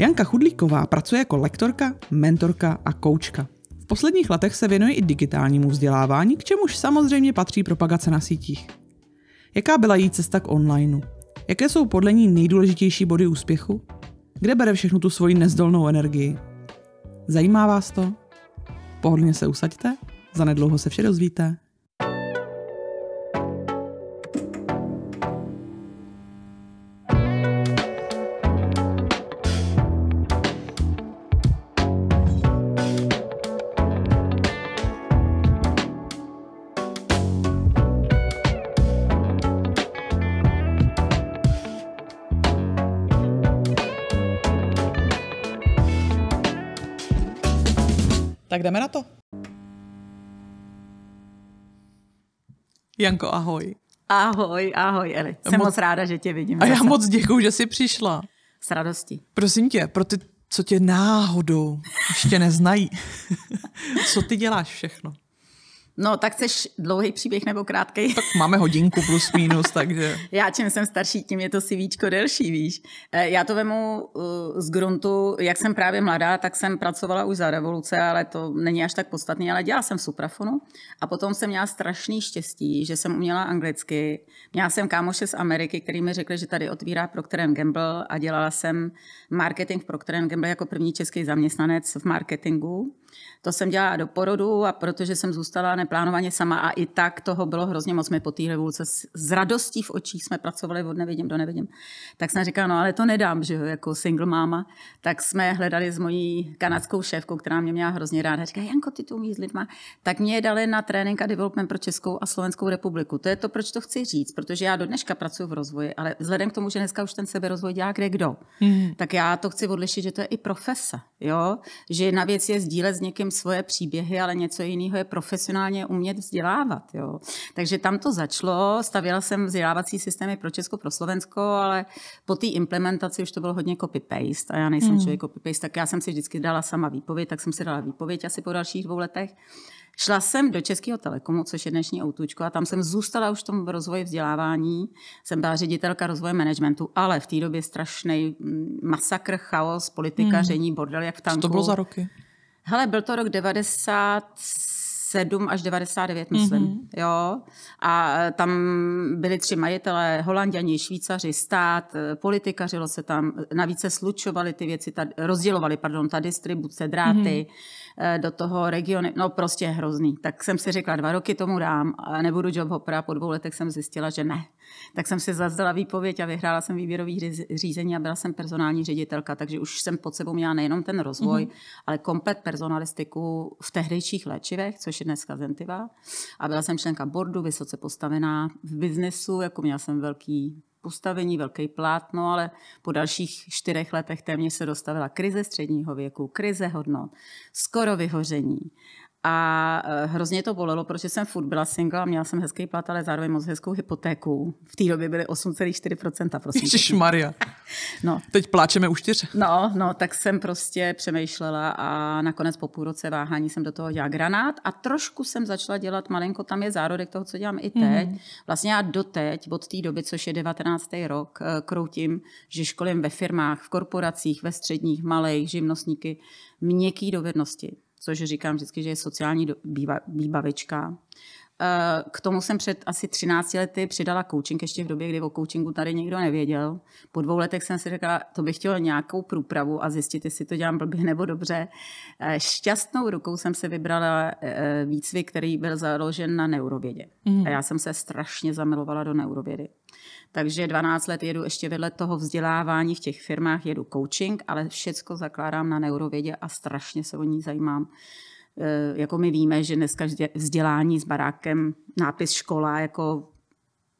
Janka Chudlíková pracuje jako lektorka, mentorka a koučka. V posledních letech se věnuje i digitálnímu vzdělávání, k čemuž samozřejmě patří propagace na sítích. Jaká byla její cesta k onlineu? Jaké jsou podle ní nejdůležitější body úspěchu? Kde bere všechnu tu svoji nezdolnou energii? Zajímá vás to? Pohodlně se usaďte, zanedlouho se vše dozvíte. Janko, ahoj. Ahoj, ahoj, Eli. Jsem moc, moc ráda, že tě vidím. A já moc děkuji, že jsi přišla. S radostí. Prosím tě, pro ty, co tě náhodou ještě neznají, co ty děláš všechno? No, tak chceš dlouhý příběh nebo krátký? Tak máme hodinku plus minus, takže... já čím jsem starší, tím je to si víčko delší, víš. Eh, já to vemu eh, z gruntu, jak jsem právě mladá, tak jsem pracovala už za revoluce, ale to není až tak podstatné, ale dělala jsem v Suprafonu a potom jsem měla strašný štěstí, že jsem uměla anglicky. Měla jsem kámoše z Ameriky, který mi řekli, že tady otvírá Procter Gamble a dělala jsem marketing v Procter Gamble jako první český zaměstnanec v marketingu. To jsem dělala do porodu a protože jsem zůstala neplánovaně sama a i tak toho bylo hrozně moc. My po té revoluce s radostí v očích jsme pracovali od nevidím do nevidím. Tak jsem říkala, no ale to nedám, že jo, jako single máma. Tak jsme hledali s mojí kanadskou šéfkou, která mě měla hrozně ráda. Říká, Janko, ty to umíš s lidma. Tak mě je dali na trénink a development pro Českou a Slovenskou republiku. To je to, proč to chci říct, protože já do dneška pracuji v rozvoji, ale vzhledem k tomu, že dneska už ten rozvoj dělá kde kdo, mm. tak já to chci odlišit, že to je i profese, jo? že na věc je sdílet s někým tím svoje příběhy, ale něco jiného je profesionálně umět vzdělávat. Jo. Takže tam to začalo, stavěla jsem vzdělávací systémy pro Česko, pro Slovensko, ale po té implementaci už to bylo hodně copy-paste a já nejsem hmm. člověk copy-paste, tak já jsem si vždycky dala sama výpověď, tak jsem si dala výpověď asi po dalších dvou letech. Šla jsem do Českého telekomu, což je dnešní outučko, a tam jsem zůstala už v tom rozvoji vzdělávání. Jsem byla ředitelka rozvoje managementu, ale v té době strašný mm, masakr, chaos, politikaření, hmm. bordel jak v tanku. Co to bylo za roky? Hele, byl to rok 97 až 99, myslím, mm-hmm. jo. A e, tam byli tři majitelé, holanděni, švýcaři, stát, e, politikařilo se tam, e, navíc se slučovaly ty věci, ta, rozdělovaly, pardon, ta distribuce, dráty, mm-hmm. do toho regionu, no prostě hrozný. Tak jsem si řekla, dva roky tomu dám, a nebudu job hopra, po dvou letech jsem zjistila, že ne, tak jsem si zazdala výpověď a vyhrála jsem výběrový řízení a byla jsem personální ředitelka, takže už jsem pod sebou měla nejenom ten rozvoj, mm-hmm. ale komplet personalistiku v tehdejších léčivech, což je dneska Zentiva. A byla jsem členka boardu, vysoce postavená v biznesu, jako měla jsem velký postavení, velký no, ale po dalších čtyřech letech téměř se dostavila krize středního věku, krize hodnot, skoro vyhoření a e, hrozně to bolelo, protože jsem furt byla single a měla jsem hezký plat, ale zároveň moc hezkou hypotéku. V té době byly 8,4%, prosím. Ježíš Maria. no. Teď pláčeme už čtyř. No, no, tak jsem prostě přemýšlela a nakonec po půl roce váhání jsem do toho dělala granát a trošku jsem začala dělat malinko, tam je zárodek toho, co dělám i teď. Mm-hmm. Vlastně já doteď, od té doby, což je 19. rok, e, kroutím, že školím ve firmách, v korporacích, ve středních, malých, živnostníky, měkký dovednosti že říkám vždycky, že je sociální výbavička. Eh, k tomu jsem před asi 13 lety přidala coaching, ještě v době, kdy o coachingu tady nikdo nevěděl. Po dvou letech jsem si řekla, to bych chtěla nějakou průpravu a zjistit, jestli to dělám blbě nebo dobře. Eh, šťastnou rukou jsem se vybrala eh, výcvik, který byl založen na neurovědě. Mm. A já jsem se strašně zamilovala do neurovědy takže 12 let jedu ještě vedle toho vzdělávání v těch firmách, jedu coaching, ale všecko zakládám na neurovědě a strašně se o ní zajímám. Eh, jako my víme, že dneska vzdělání s barákem, nápis škola, jako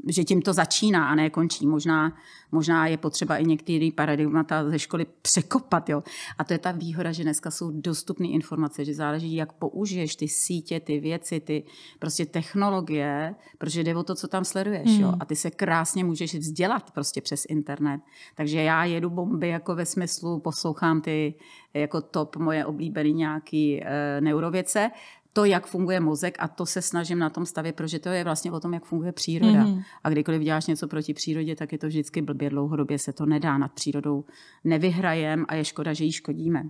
že tím to začíná a ne končí. Možná, možná je potřeba i některé paradigmata ze školy překopat. Jo. A to je ta výhoda, že dneska jsou dostupné informace, že záleží, jak použiješ ty sítě, ty věci, ty prostě technologie, protože jde o to, co tam sleduješ. Mm. Jo. Hmm. A ty se krásně můžeš vzdělat prostě přes internet. Takže já jedu bomby jako ve smyslu, poslouchám ty jako top moje oblíbené nějaký e, eh, neurověce, to, jak funguje mozek a to se snažím na tom stavě, protože to je vlastně o tom, jak funguje příroda. Mm-hmm. A kdykoliv děláš něco proti přírodě, tak je to vždycky blbě dlouhodobě, se to nedá nad přírodou, nevyhrajem a je škoda, že ji škodíme.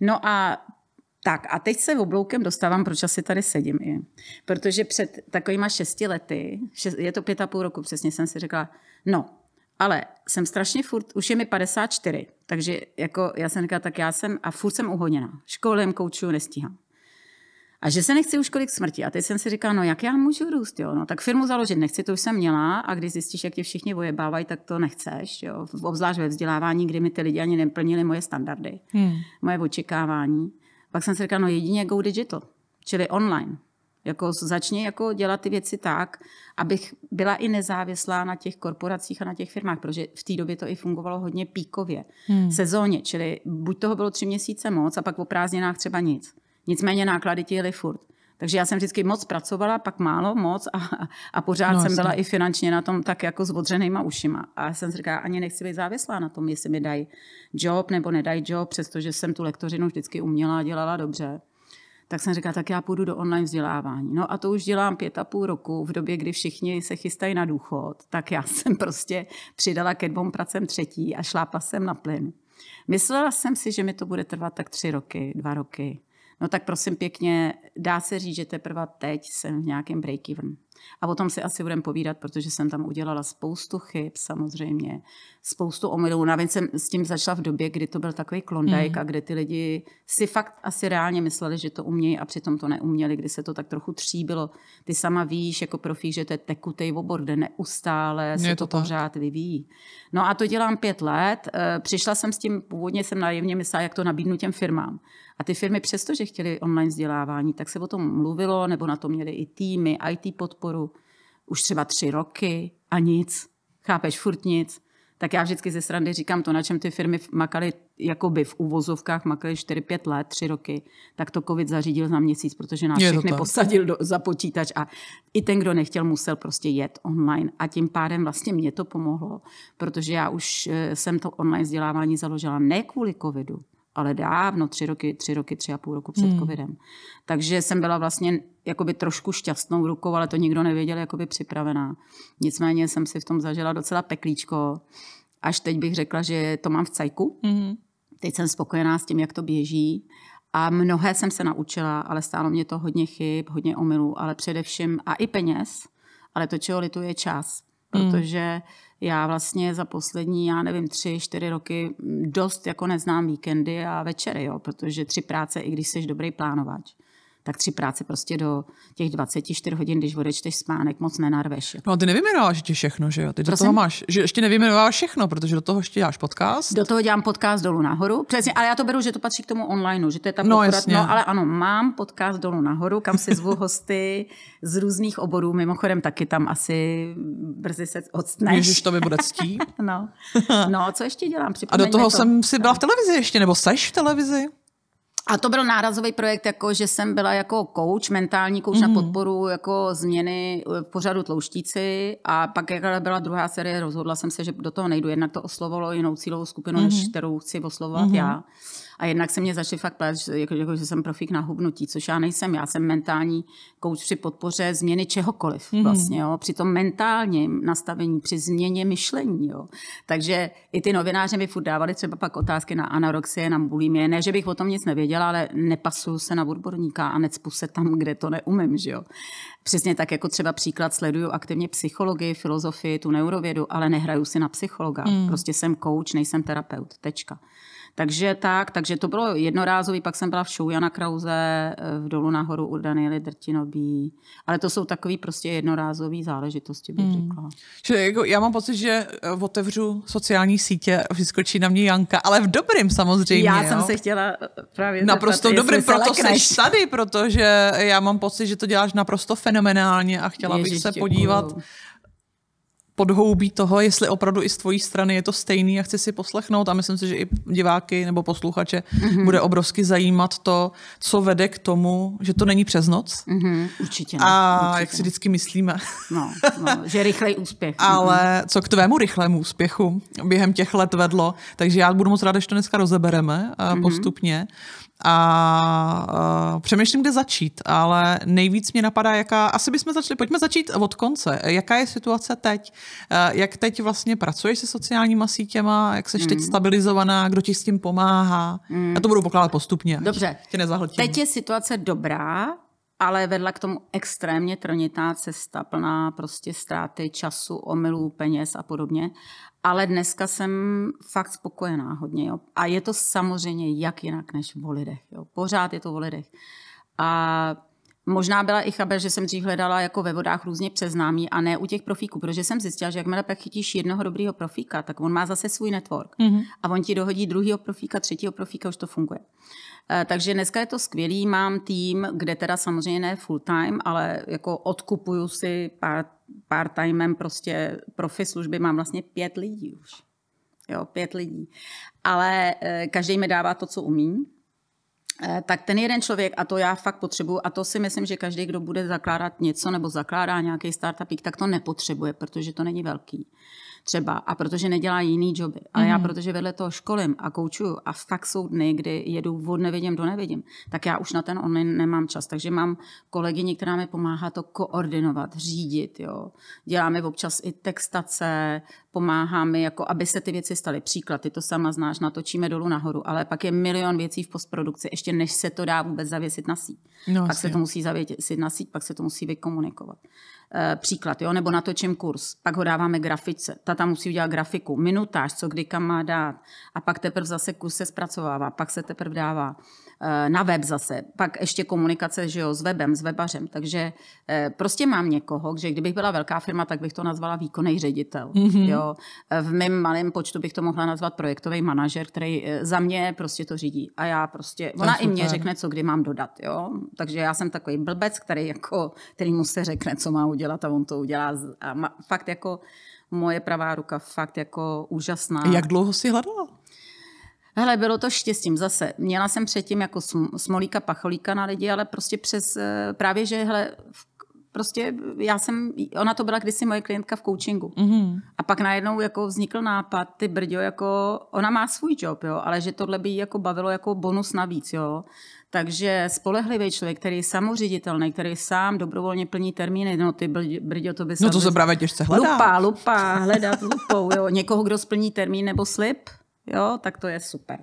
No a tak a teď se obloukem dostávám, proč asi tady sedím i. Protože před takovýma šesti lety, šest, je to pět a půl roku přesně, jsem si řekla, no, ale jsem strašně furt, už je mi 54, takže jako já jsem říkala, tak já jsem a furt jsem uhoněná. Školem koučuju nestíhám a že se nechci už kolik smrti. A teď jsem si říkal, no jak já můžu růst, jo? No, tak firmu založit nechci, to už jsem měla a když zjistíš, jak tě všichni vojebávají, tak to nechceš, jo? Obzvlášť ve vzdělávání, kdy mi ty lidi ani neplnili moje standardy, hmm. moje očekávání. Pak jsem si říkal, no jedině go digital, čili online. Jako začni jako dělat ty věci tak, abych byla i nezávislá na těch korporacích a na těch firmách, protože v té době to i fungovalo hodně píkově, hmm. sezóně, čili buď toho bylo tři měsíce moc a pak o prázdninách třeba nic. Nicméně náklady ti jeli furt. Takže já jsem vždycky moc pracovala, pak málo, moc a, a pořád no, jsem byla i finančně na tom tak jako s odřenýma ušima. A jsem si říkala, ani nechci být závislá na tom, jestli mi dají job nebo nedají job, přestože jsem tu lektorinu vždycky uměla a dělala dobře. Tak jsem říkala, tak já půjdu do online vzdělávání. No a to už dělám pět a půl roku, v době, kdy všichni se chystají na důchod, tak já jsem prostě přidala ke dvou pracem třetí a šlápla jsem na plyn. Myslela jsem si, že mi to bude trvat tak tři roky, dva roky, No tak prosím pěkně, dá se říct, že teprve teď jsem v nějakém break-even. A o tom si asi budeme povídat, protože jsem tam udělala spoustu chyb samozřejmě, spoustu omylů. Navíc jsem s tím začala v době, kdy to byl takový klondajk mm. a kde ty lidi si fakt asi reálně mysleli, že to umějí a přitom to neuměli, kdy se to tak trochu tříbilo. Ty sama víš jako profík, že to je tekutej obor, kde neustále se to, to pořád vyvíjí. No a to dělám pět let. Eh, přišla jsem s tím, původně jsem naivně myslela, jak to nabídnu těm firmám. A ty firmy přesto, že chtěly online vzdělávání, tak se o tom mluvilo, nebo na to měly i týmy, IT podporu, už třeba tři roky a nic. Chápeš, furt nic. Tak já vždycky ze srandy říkám to, na čem ty firmy makaly, jakoby v uvozovkách makaly 4-5 let, 3 roky, tak to covid zařídil za měsíc, protože nás všechny posadil do, za počítač a i ten, kdo nechtěl, musel prostě jet online. A tím pádem vlastně mě to pomohlo, protože já už eh, jsem to online vzdělávání založila ne kvůli covidu, ale dávno, tři roky, tři roky, tři a půl roku před hmm. covidem. Takže jsem byla vlastně jakoby trošku šťastnou rukou, ale to nikdo nevěděl, jakoby připravená. Nicméně jsem si v tom zažila docela peklíčko. Až teď bych řekla, že to mám v cajku. Hmm. Teď jsem spokojená s tím, jak to běží. A mnohé jsem se naučila, ale stálo mě to hodně chyb, hodně omylů, ale především a i peněz, ale to, čeho lituje čas. Hmm. Protože hmm já vlastně za poslední, já nevím, tři, čtyři roky dost jako neznám víkendy a večery, jo, protože tři práce, i když jsi dobrý plánovač tak tři práce prostě do těch 24 hodin, když odečteš spánek, moc nenarveš. Jako. No a ty nevymenováš ti všechno, že jo? Ty Prosím? do toho máš, že ještě nevymenováš všechno, protože do toho ještě děláš podcast. Do toho dělám podcast dolů nahoru, přesně, ale já to beru, že to patří k tomu online, že to je tam no, no, ale ano, mám podcast dolů nahoru, kam si zvu hosty z různých oborů, mimochodem taky tam asi brzy se odstneš. Ježiš, to mi bude ctí. no. no, co ještě dělám? Připomeň a do toho to. jsem si byla v televizi ještě, nebo seš v televizi? A to byl nárazový projekt, jako že jsem byla jako coach, mentální coach mm-hmm. na mhm. podporu jako změny eh, v pořadu Tlouštíci a pak jak byla druhá série, rozhodla jsem se, že do toho nejdu. Jednak to oslovovalo jinou cílovou skupinu, mm-hmm. než mhm. kterou chci oslovovat mm-hmm. já. A jednak se mě začaly fakt plát, že, jako, jako, že jsem profík na hubnutí, což já nejsem. Já jsem mentální kouč při podpoře změny čehokoliv mm-hmm. vlastně, jo. Při tom mentálním nastavení, při změně myšlení, jo. Takže i ty novináři mi furt dávali třeba pak otázky na anorexie, na bulimie. Ne, že bych o tom nic nevěděla, ale nepasuju se na odborníka a necpu se tam, kde to neumím, že jo. Přesně tak jako třeba příklad sleduju aktivně psychologii, filozofii, tu neurovědu, ale nehraju si na psychologa. Mm. Prostě jsem kouč, nejsem terapeut. Tečka. Takže tak, takže to bylo jednorázový, pak jsem byla v show Jana Krause, eh, v Dolu nahoru u Daniely Drtinobí, ale to jsou takové prostě jednorázové záležitosti, bych hmm. řekla. Čili jako já mám pocit, že eh, otevřu sociální sítě a vyskočí na mě Janka, ale v dobrým samozřejmě. Já jo? jsem se chtěla eh, právě Naprosto zeptat, dobrým, proto jsi tady, protože já mám pocit, že to děláš naprosto fenomenálně a chtěla Ježiš, bych se děkuju. podívat podhoubí toho, jestli opravdu i z tvojí strany je to stejný a chci si poslechnout a myslím si, že i diváky nebo posluchače mm-hmm. bude obrovsky zajímat to, co vede k tomu, že to není přes noc. Mm-hmm. Určitě. Ne, a určitě. jak si vždycky myslíme. No, no že rychlej úspěch. Ale mhm. co k tvému rychlému úspěchu během těch let vedlo, takže já budu moc ráda, že to dneska rozebereme mm-hmm. postupně a uh, přemýšlím, kde začít, ale nejvíc mě napadá, jaká, asi bychom začali, pojďme začít od konce, jaká je situace teď, uh, jak teď vlastně pracuješ se sociálníma sítěma, jak seš mm. teď hmm. stabilizovaná, kdo ti s tím pomáhá, mm. já to budu pokládat postupně, Dobře. tě nezahltím. Teď je situace dobrá, ale vedla k tomu extrémně trnitá cesta, plná prostě ztráty času, omylů, peněz a podobně. Ale dneska jsem fakt spokojená hodně. Jo. A je to samozřejmě jak jinak než v lidech. Jo. Pořád je to v lidech. A možná byla i chabe, že jsem dřív hledala jako ve vodách různě přeznámí a ne u těch profíků, protože jsem zjistila, že jakmile pak chytíš jednoho dobrýho profíka, tak on má zase svůj network. Mm-hmm. A on ti dohodí druhého profíka, třetího profíka, už to funguje. Uh, Eh, takže dneska je to skvělý, mám tým, kde teda samozřejmě ne full time, ale jako odkupuju si part pár timem prostě profi služby, mám vlastně pět lidí už. Jo, pět lidí. Ale eh, každý mi dává to, co umí eh, tak ten jeden člověk, a to já fakt potřebuju, a to si myslím, že každý, kdo bude zakládat něco nebo zakládá nějaký startupík, tak to nepotřebuje, protože to není velký třeba a protože nedělá jiný joby. Ale mm. já mhm. protože vedle toho školím a koučuju a fakt jsou dny, kdy jedu od nevidím do nevidím, tak já už na ten online nemám čas. Takže mám kolegyni, která mi pomáhá to koordinovat, řídit. Jo. Děláme občas i textace, pomáhá mi, jako aby se ty věci staly. Příklad, ty to sama znáš, natočíme dolů nahoru, ale pak je milion věcí v postprodukci, ještě než se to dá vůbec zavěsit na síť. No, pak asi. se to musí zavěsit na síť, pak se to musí vykomunikovat. Eh, příklad, jo? nebo natočím kurz, pak ho dáváme grafice, ta tam musí udělat grafiku, minutáž, co kdy kam má dát a pak teprve zase kurz se zpracovává, pak se teprve dává. Eh, na web zase, pak ještě komunikace že jo, s webem, s webařem, takže eh, prostě mám někoho, že kdybych byla velká firma, tak bych to nazvala výkonný ředitel. Mm-hmm. Jo. Eh, v mém malém počtu bych to mohla nazvat projektový manažer, který za mě prostě to řídí a já prostě, ona i mě řekne, co kdy mám dodat, jo. Takže já jsem takový blbec, který jako, který mu se řekne, co má udělat a on to udělá a fakt jako moje pravá ruka fakt jako úžasná. Jak dlouho si hledala? Hele, bylo to štěstím zase. Měla jsem předtím jako smolíka, pacholíka na lidi, ale prostě přes eh, právě, že hele, prostě já jsem, ona to byla kdysi moje klientka v coachingu. Mm-hmm. A pak najednou jako vznikl nápad, ty brďo, jako ona má svůj job, jo, ale že tohle by jí jako bavilo jako bonus navíc, jo. Takže spolehlivý člověk, který je samoředitelný, který sám dobrovolně plní termíny, no ty brďo, to by No to se právě těžce hledá. lupa. lupa, hledat lupou, jo. Někoho, kdo splní termín nebo slib, Jo, tak to je super.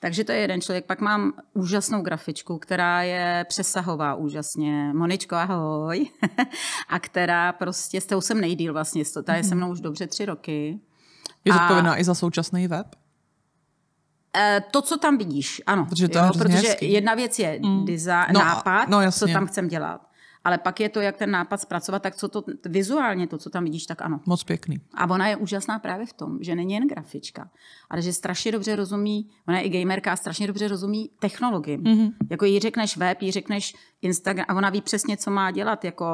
Takže to je jeden člověk. Pak mám úžasnou grafičku, která je přesahová úžasně. Moničko, ahoj. a která prostě, s tou jsem nejdíl vlastně, ta je se mhm. mnou už dobře tři roky. Je zodpovědná a... i za současný web? Eh, to, co tam vidíš, ano. Protože, to je jo, protože jedna věc je mm. no, nápad, no, co tam chcem dělat. Ale pak je to, jak ten nápad zpracovat, tak co to vizuálně, to, co tam vidíš, tak ano. Moc pěkný. A ona je úžasná právě v tom, že není jen grafička, ale že strašně dobře rozumí, ona je i gamerka, strašně dobře rozumí technologii. Mm-hmm. Jako jí řekneš web, jí řekneš Instagram a ona ví přesně, co má dělat. Jako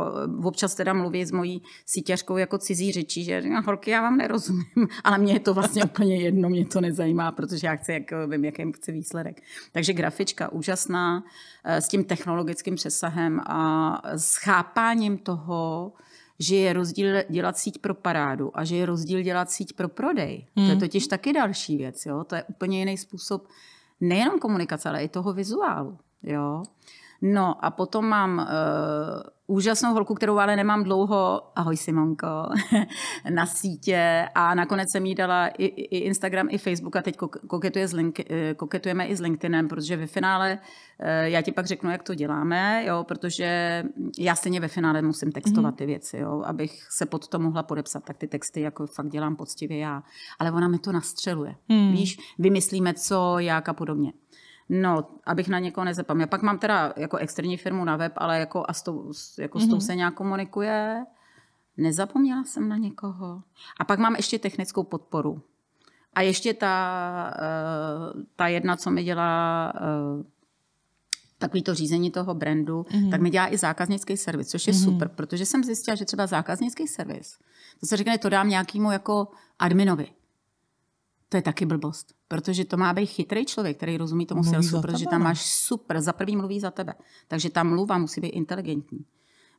eh, občas teda mluví s mojí síťařkou jako cizí řečí, že no, holky, já vám nerozumím, ale mě je to vlastně úplně jedno, mě to nezajímá, protože já chci, jak eh, vím, jakým chci výsledek. Takže grafička úžasná, eh, s tím technologickým přesahem a s chápáním toho, že je rozdíl dělat síť pro parádu a že je rozdíl dělat síť pro prodej. Hmm. To je hmm. totiž taky další věc. Jo? To je úplně jiný způsob nejenom komunikace, ale i toho vizuálu. Jo? No a potom mám... Uh, úžasnou holku, kterou ale nemám dlouho, ahoj Simonko, na sítě a nakonec jsem jí dala i, i Instagram, i Facebook a teď koketuje s link, eh, koketujeme i s LinkedInem, protože ve finále eh, já ti pak řeknu, jak to děláme, jo, protože já stejně ve finále musím textovat mhm. ty věci, jo, abych se pod to mohla podepsat, tak ty texty jako fakt dělám poctivě já, ale ona mi to nastřeluje, hmm. víš, vymyslíme co, jak a podobně. No, abych na někoho nezapomněla. Pak mám teda jako externí firmu na web, ale jako, a s tou, jako mm-hmm. s tou mhm. se nějak komunikuje. Nezapomněla jsem na někoho. A pak mám ještě technickou podporu. A ještě ta, eh, ta jedna, co mi dělá eh, takový to řízení toho brandu, mm-hmm. tak mi dělá i zákaznický servis, což je mm-hmm. super, protože jsem zjistila, že třeba zákaznický servis, to se řekne, to dám nějakému jako adminovi. To je taky blbost, protože to má být chytrý člověk, který rozumí tomu mluví salesu, protože tam no. máš super, za prvý mluví za tebe. Takže ta mluva musí být inteligentní.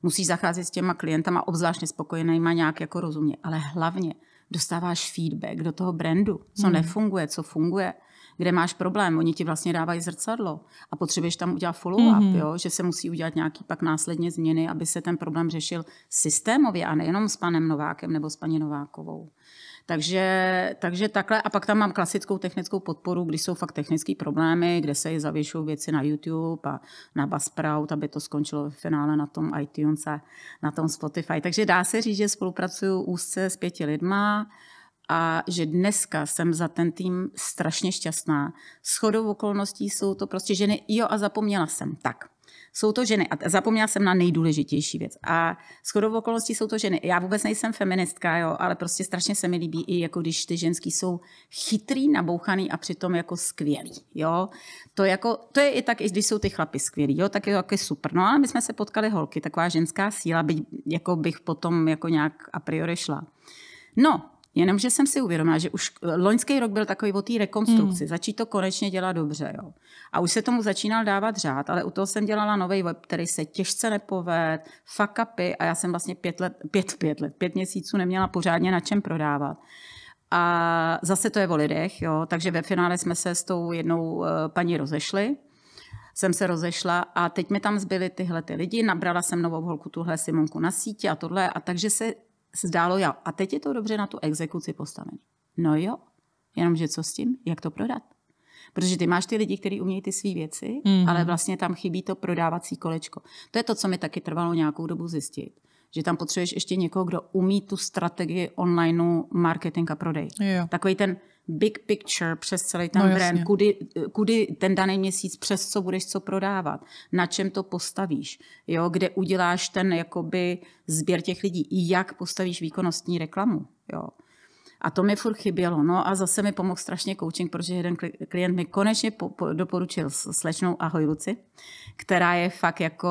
Musíš zacházet s těma klientama, obzvlášť nespokojenýma nějak jako rozumně, ale hlavně dostáváš feedback do toho brandu, co hmm. nefunguje, co funguje, kde máš problém. Oni ti vlastně dávají zrcadlo a potřebuješ tam udělat follow-up, hmm. jo? že se musí udělat nějaký pak následně změny, aby se ten problém řešil systémově a nejenom s panem Novákem nebo s paní Novákovou. Takže, takže takhle. A pak tam mám klasickou technickou podporu, když jsou fakt technické problémy, kde se zavěšují věci na YouTube a na Buzzsprout, aby to skončilo v finále na tom iTunes a na tom Spotify. Takže dá se říct, že spolupracuju úzce s pěti lidma a že dneska jsem za ten tým strašně šťastná. Shodou okolností jsou to prostě ženy, jo a zapomněla jsem, tak jsou to ženy. A zapomněla jsem na nejdůležitější věc. A shodou okolností jsou to ženy. Já vůbec nejsem feministka, jo, ale prostě strašně se mi líbí i jako když ty ženský jsou chytrý, nabouchaný a přitom jako skvělý. Jo. To, jako, to je i tak, i když jsou ty chlapy skvělí, jo, tak je to jako super. No ale my jsme se potkali holky, taková ženská síla, byť, jako bych potom jako nějak a priori šla. No, Jenomže jsem si uvědomila, že už eh, loňský rok byl takový o té rekonstrukci, mm. začít to konečně dělat dobře. Jo. A už se tomu začínal dávat řád, ale u toho jsem dělala nový web, který se těžce nepoved, fuck upy a já jsem vlastně pět let, pět, pět let, pět měsíců neměla pořádně na čem prodávat. A zase to je o lidech, jo, takže ve finále jsme se s tou jednou eh, paní rozešli jsem se rozešla a teď mi tam zbyly tyhle ty lidi, nabrala jsem novou holku tuhle Simonku na sítě a tohle a takže se zdálo, jo, a teď je to dobře na tu exekuci postavené No jo, jenomže co s tím? Jak to prodat? Protože ty máš ty lidi, kteří umějí ty své věci, mm-hmm. ale vlastně tam chybí to prodávací kolečko. To je to, co mi taky trvalo nějakou dobu zjistit. Že tam potřebuješ ještě někoho, kdo umí tu strategii online marketing a prodej. Jo. Takový ten, big picture přes celý ten no, brand, kudy, kudy ten daný měsíc, přes co budeš co prodávat, na čem to postavíš, jo, kde uděláš ten jakoby sběr těch lidí, i jak postavíš výkonnostní reklamu, jo. A to mi furt chybělo. No a zase mi pomohl strašně coaching, protože jeden klient mi konečně po, po, doporučil slečnou Ahoj Luci, která je fakt jako,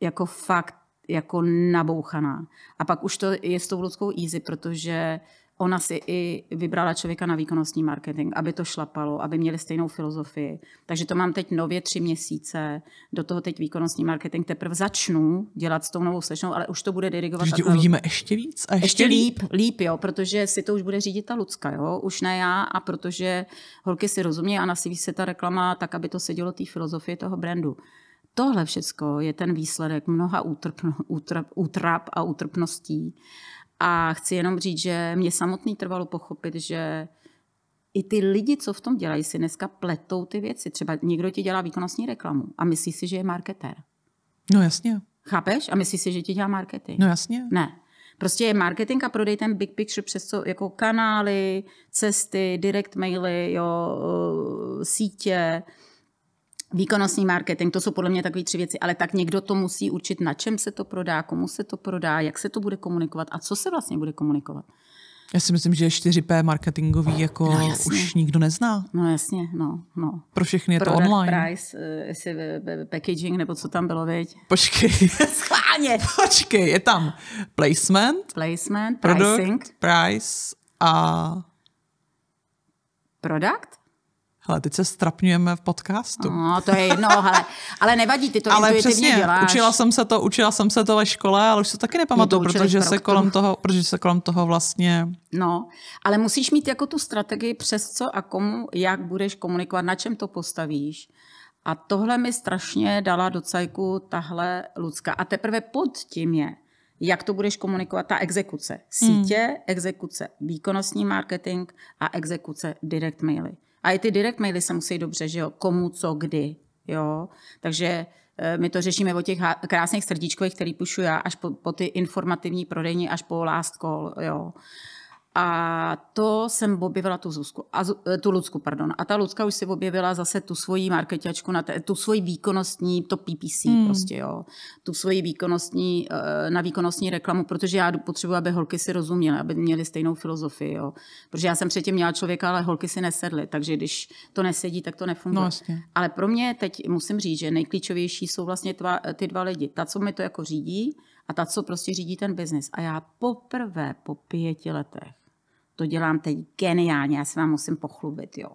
jako fakt jako nabouchaná. A pak už to je s tou Luckou easy, protože ona si i vybrala člověka na výkonnostní marketing, aby to šlapalo, aby měli stejnou filozofii. Takže to mám teď nově tři měsíce, do toho teď výkonnostní marketing teprve začnu dělat s tou novou slečnou, ale už to bude dirigovat. Takže uvidíme ještě víc a ještě, ještě líp. líp. jo, protože si to už bude řídit ta Lucka, jo, už ne já a protože holky si rozumí a nasíví se ta reklama tak, aby to sedělo té filozofii toho brandu. Tohle všecko je ten výsledek mnoha útrp, útrp, útrap a útrpností a chci jenom říct, že mě samotný trvalo pochopit, že i ty lidi, co v tom dělají, si dneska pletou ty věci. Třeba někdo ti dělá výkonnostní reklamu a myslí si, že je marketér. No jasně. Chápeš? A myslí si, že ti dělá marketing. No jasně. Ne. Prostě je marketing a prodej ten big picture přes co, jako kanály, cesty, direct maily, jo, eh, sítě, Výkonnostní marketing, to jsou podle mě takové tři věci, ale tak někdo to musí určit, na čem se to prodá, komu se to prodá, jak se to bude komunikovat a co se vlastně bude komunikovat. Já si myslím, že 4P marketingový jako no, už nikdo nezná. No jasně, no. no. Pro všechny je Product to online. price, eh, jestli eh, eh, packaging, nebo co tam bylo, věď. Počkej. Schválně. Počkej, je tam placement. Placement, product, pricing. Price a... Product? Ale teď se strapňujeme v podcastu. No, to je jedno, ale, ale nevadí, ty to ale přesně, děláš. Učila jsem se to, učila jsem se to ve škole, ale už se taky nepamatuju, protože se, kolem toho, protože se kolem toho vlastně... No, ale musíš mít jako tu strategii přes co a komu, jak budeš komunikovat, na čem to postavíš. A tohle mi strašně dala do cajku tahle Lucka. A teprve pod tím je, jak to budeš komunikovat, ta exekuce hmm. sítě, hmm. exekuce výkonnostní marketing a exekuce direct maily. A i ty direct maily se musí dobře, že jo, komu, co, kdy, jo. Takže eh, my to řešíme od těch krásných srdíčkových, který pušu já, až po, po ty informativní prodejní, až po last call, jo. A to jsem objevila tu, Zuzku, a, eh, tu Lucku. Pardon. A ta Lucka už si objevila zase tu svoji marketačku, na te, tu svoji výkonnostní, to PPC hmm. prostě, jo. Tu svoji výkonnostní, eh, na výkonnostní reklamu, protože já potřebuji, aby holky si rozuměly, aby měly stejnou filozofii, jo. Protože já jsem předtím měla člověka, ale holky si nesedly, takže když to nesedí, tak to nefunguje. No, vlastně. ale pro mě teď musím říct, že nejklíčovější jsou vlastně tva, ty dva lidi. Ta, co mi to jako řídí a ta, co prostě řídí ten biznis. A já poprvé po pěti letech to dělám teď geniálně, já se vám musím pochlubit, jo.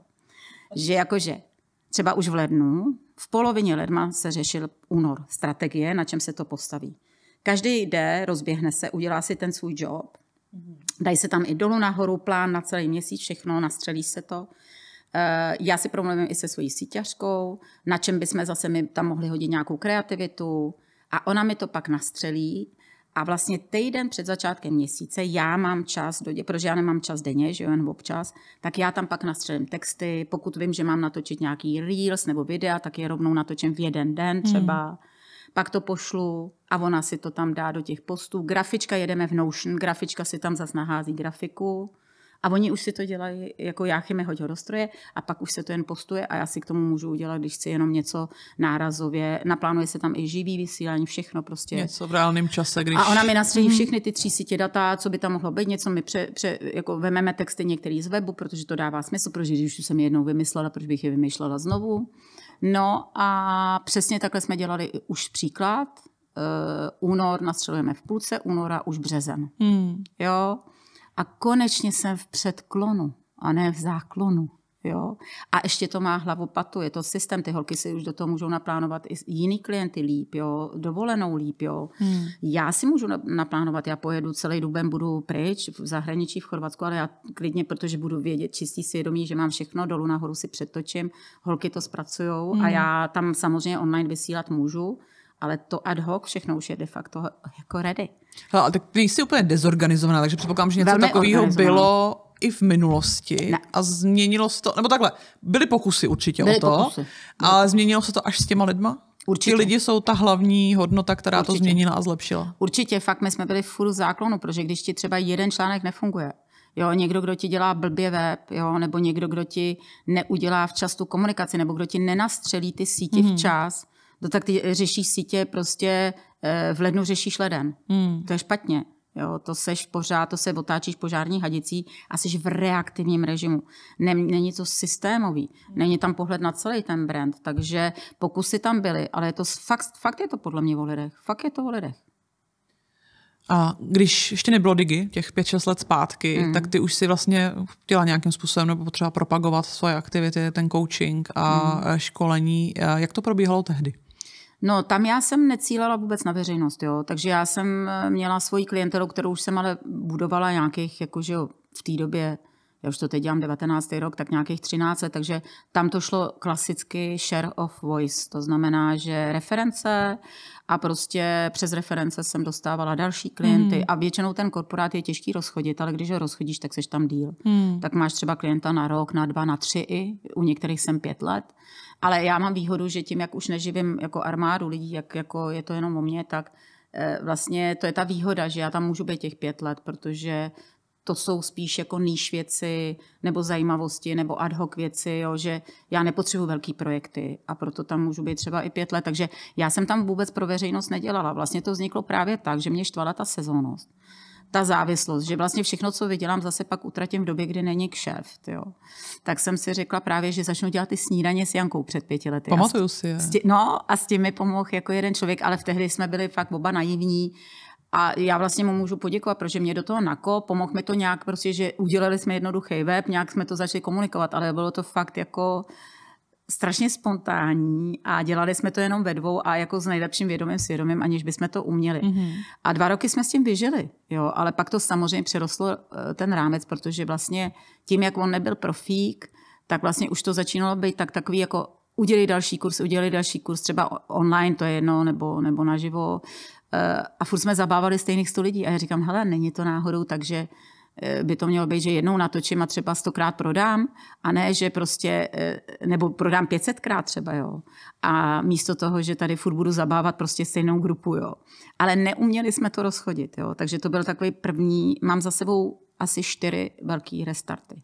Že jakože třeba už v lednu, v polovině ledna se řešil únor, strategie, na čem se to postaví. Každý jde, rozběhne se, udělá si ten svůj job, dají se tam i dolů nahoru plán na celý měsíc, všechno, nastřelí se to. Eh, já si promluvím i se svojí síťařkou, na čem bychom zase my tam mohli hodit nějakou kreativitu, a ona mi to pak nastřelí a vlastně týden před začátkem měsíce já mám čas, do dě, protože já nemám čas denně, že jo, jen občas, tak já tam pak nastřelím texty, pokud vím, že mám natočit nějaký reels nebo videa, tak je rovnou natočím v jeden den hmm. třeba. Hmm. Pak to pošlu a ona si to tam dá do těch postů. Grafička jedeme v Notion, grafička si tam zase nahází grafiku. A oni už si to dělají, jako já chyme hoď hodostroje a pak už se to jen postuje a já si k tomu můžu udělat, když chci jenom něco nárazově. Naplánuje se tam i živý vysílání, všechno prostě. Něco v reálném čase, když... A ona mi nastředí mhm. všechny ty tři sítě data, co by tam mohlo být, něco my pře, pře, jako vememe texty některý z webu, protože to dává smysl, protože když už jsem jednou vymyslela, proč bych je vymýšlela znovu. No a přesně takhle jsme dělali už příklad, uh, únor nastřelujeme v půlce února, už březen. Hmm. Jo, a konečně jsem v předklonu a ne v záklonu. Jo? A ještě to má hlavopatu, je to systém, ty holky si už do toho můžou naplánovat i jiný klienty líp, jo? dovolenou líp. Jo? Hmm. Já si můžu naplánovat, já pojedu celý duben, budu pryč v zahraničí, v Chorvatsku, ale já klidně, protože budu vědět čistý svědomí, že mám všechno, dolů nahoru si přetočím, holky to zpracujou hmm. a já tam samozřejmě online vysílat můžu, ale to ad hoc všechno už je de facto jako ready. Hele, ale tak ty jsi úplně dezorganizovaná, takže předpokládám, že něco takového bylo i v minulosti ne. a změnilo se to, nebo takhle, byly pokusy určitě byly o to, pokusy. ale změnilo se to až s těma lidma? Určitě. Ti lidi jsou ta hlavní hodnota, která Určitě. to změnila a zlepšila. Určitě, fakt my jsme byli furt v záklonu, protože když ti třeba jeden článek nefunguje, jo, někdo, kdo ti dělá blbě web, jo, nebo někdo, kdo ti neudělá včas tu komunikaci, nebo kdo ti nenastřelí ty sítě hmm včas, No tak ty řešíš sítě prostě eh, v lednu řešíš leden. Hmm. To je špatně. Jo, to seš pořád, to se otáčíš požární hadicí a jsi v reaktivním režimu. Nem, není to systémový, není tam pohled na celý ten brand, takže pokusy tam byly, ale je to fakt, fakt je to podle mě o lidech. Fakt je to o lidech. A když ještě nebylo digi, těch 5-6 let zpátky, mm. tak ty už si vlastně chtěla nějakým způsobem nebo potřeba propagovat svoje aktivity, ten coaching a mm. školení. Jak to probíhalo tehdy? No, tam já jsem necílela vůbec na veřejnost, jo. Takže já jsem eh, měla svoji klientelu, kterou už jsem ale budovala nějakých, jakože v té době, já už to teď dělám 19. rok, tak nějakých 13 let, takže tam to šlo klasicky share of voice, to znamená, že reference a prostě přes reference jsem dostávala další klienty Mm. a většinou ten korporát je těžký rozchodit, ale když ho rozchodíš, tak seš tam díl. Mm. Tak máš třeba klienta na rok, na dva, na tři i, u některých jsem pět let, ale já mám výhodu, že tím, jak už neživím jako armádu lidí, jak jako je to jenom o mě, tak eh, vlastně to je ta výhoda, že já tam můžu být těch pět let, protože to jsou spíš jako níž věci nebo zajímavosti nebo ad hoc věci, jo, že já nepotřebuji velký projekty a proto tam můžu být třeba i pět let. Takže já jsem tam vůbec pro veřejnost nedělala. Vlastně to vzniklo právě tak, že mě štvala ta sezónnost ta závislost, že vlastně všechno, co vydělám, zase pak utratím v době, kdy není kšeft. Jo. Tak jsem si řekla právě, že začnu dělat ty snídaně s Jankou před pěti lety. Pamatuju si je. Ti, no a s tím mi pomohl jako jeden člověk, ale v tehdy jsme byli fakt oba naivní. A já vlastně mu můžu poděkovat, protože mě do toho nako, pomohl mi to nějak, prostě, že udělali jsme jednoduchý web, nějak jsme to začali komunikovat, ale bylo to fakt jako strašně spontánní a dělali jsme to jenom ve dvou a jako s nejlepším vědomým svědomím, aniž bychom to uměli. Mm-hmm. A dva roky jsme s tím vyžili, jo, ale pak to samozřejmě přerostlo eh, ten rámec, protože vlastně tím, jak on nebyl profík, tak vlastně už to začínalo být tak takový jako udělej další kurz, udělej další kurz, třeba online to je jedno, nebo, nebo naživo. Eh, a furt jsme zabávali stejných sto lidí a já říkám, hele, není to náhodou, takže Eh, by to mělo být, že jednou natočím a třeba stokrát prodám, a ne, že prostě, eh, nebo prodám 500krát třeba, jo. A místo toho, že tady furt budu zabávat prostě stejnou grupu, jo. Ale neuměli jsme to rozchodit, jo. Takže to byl takový první, mám za sebou asi čtyři velký restarty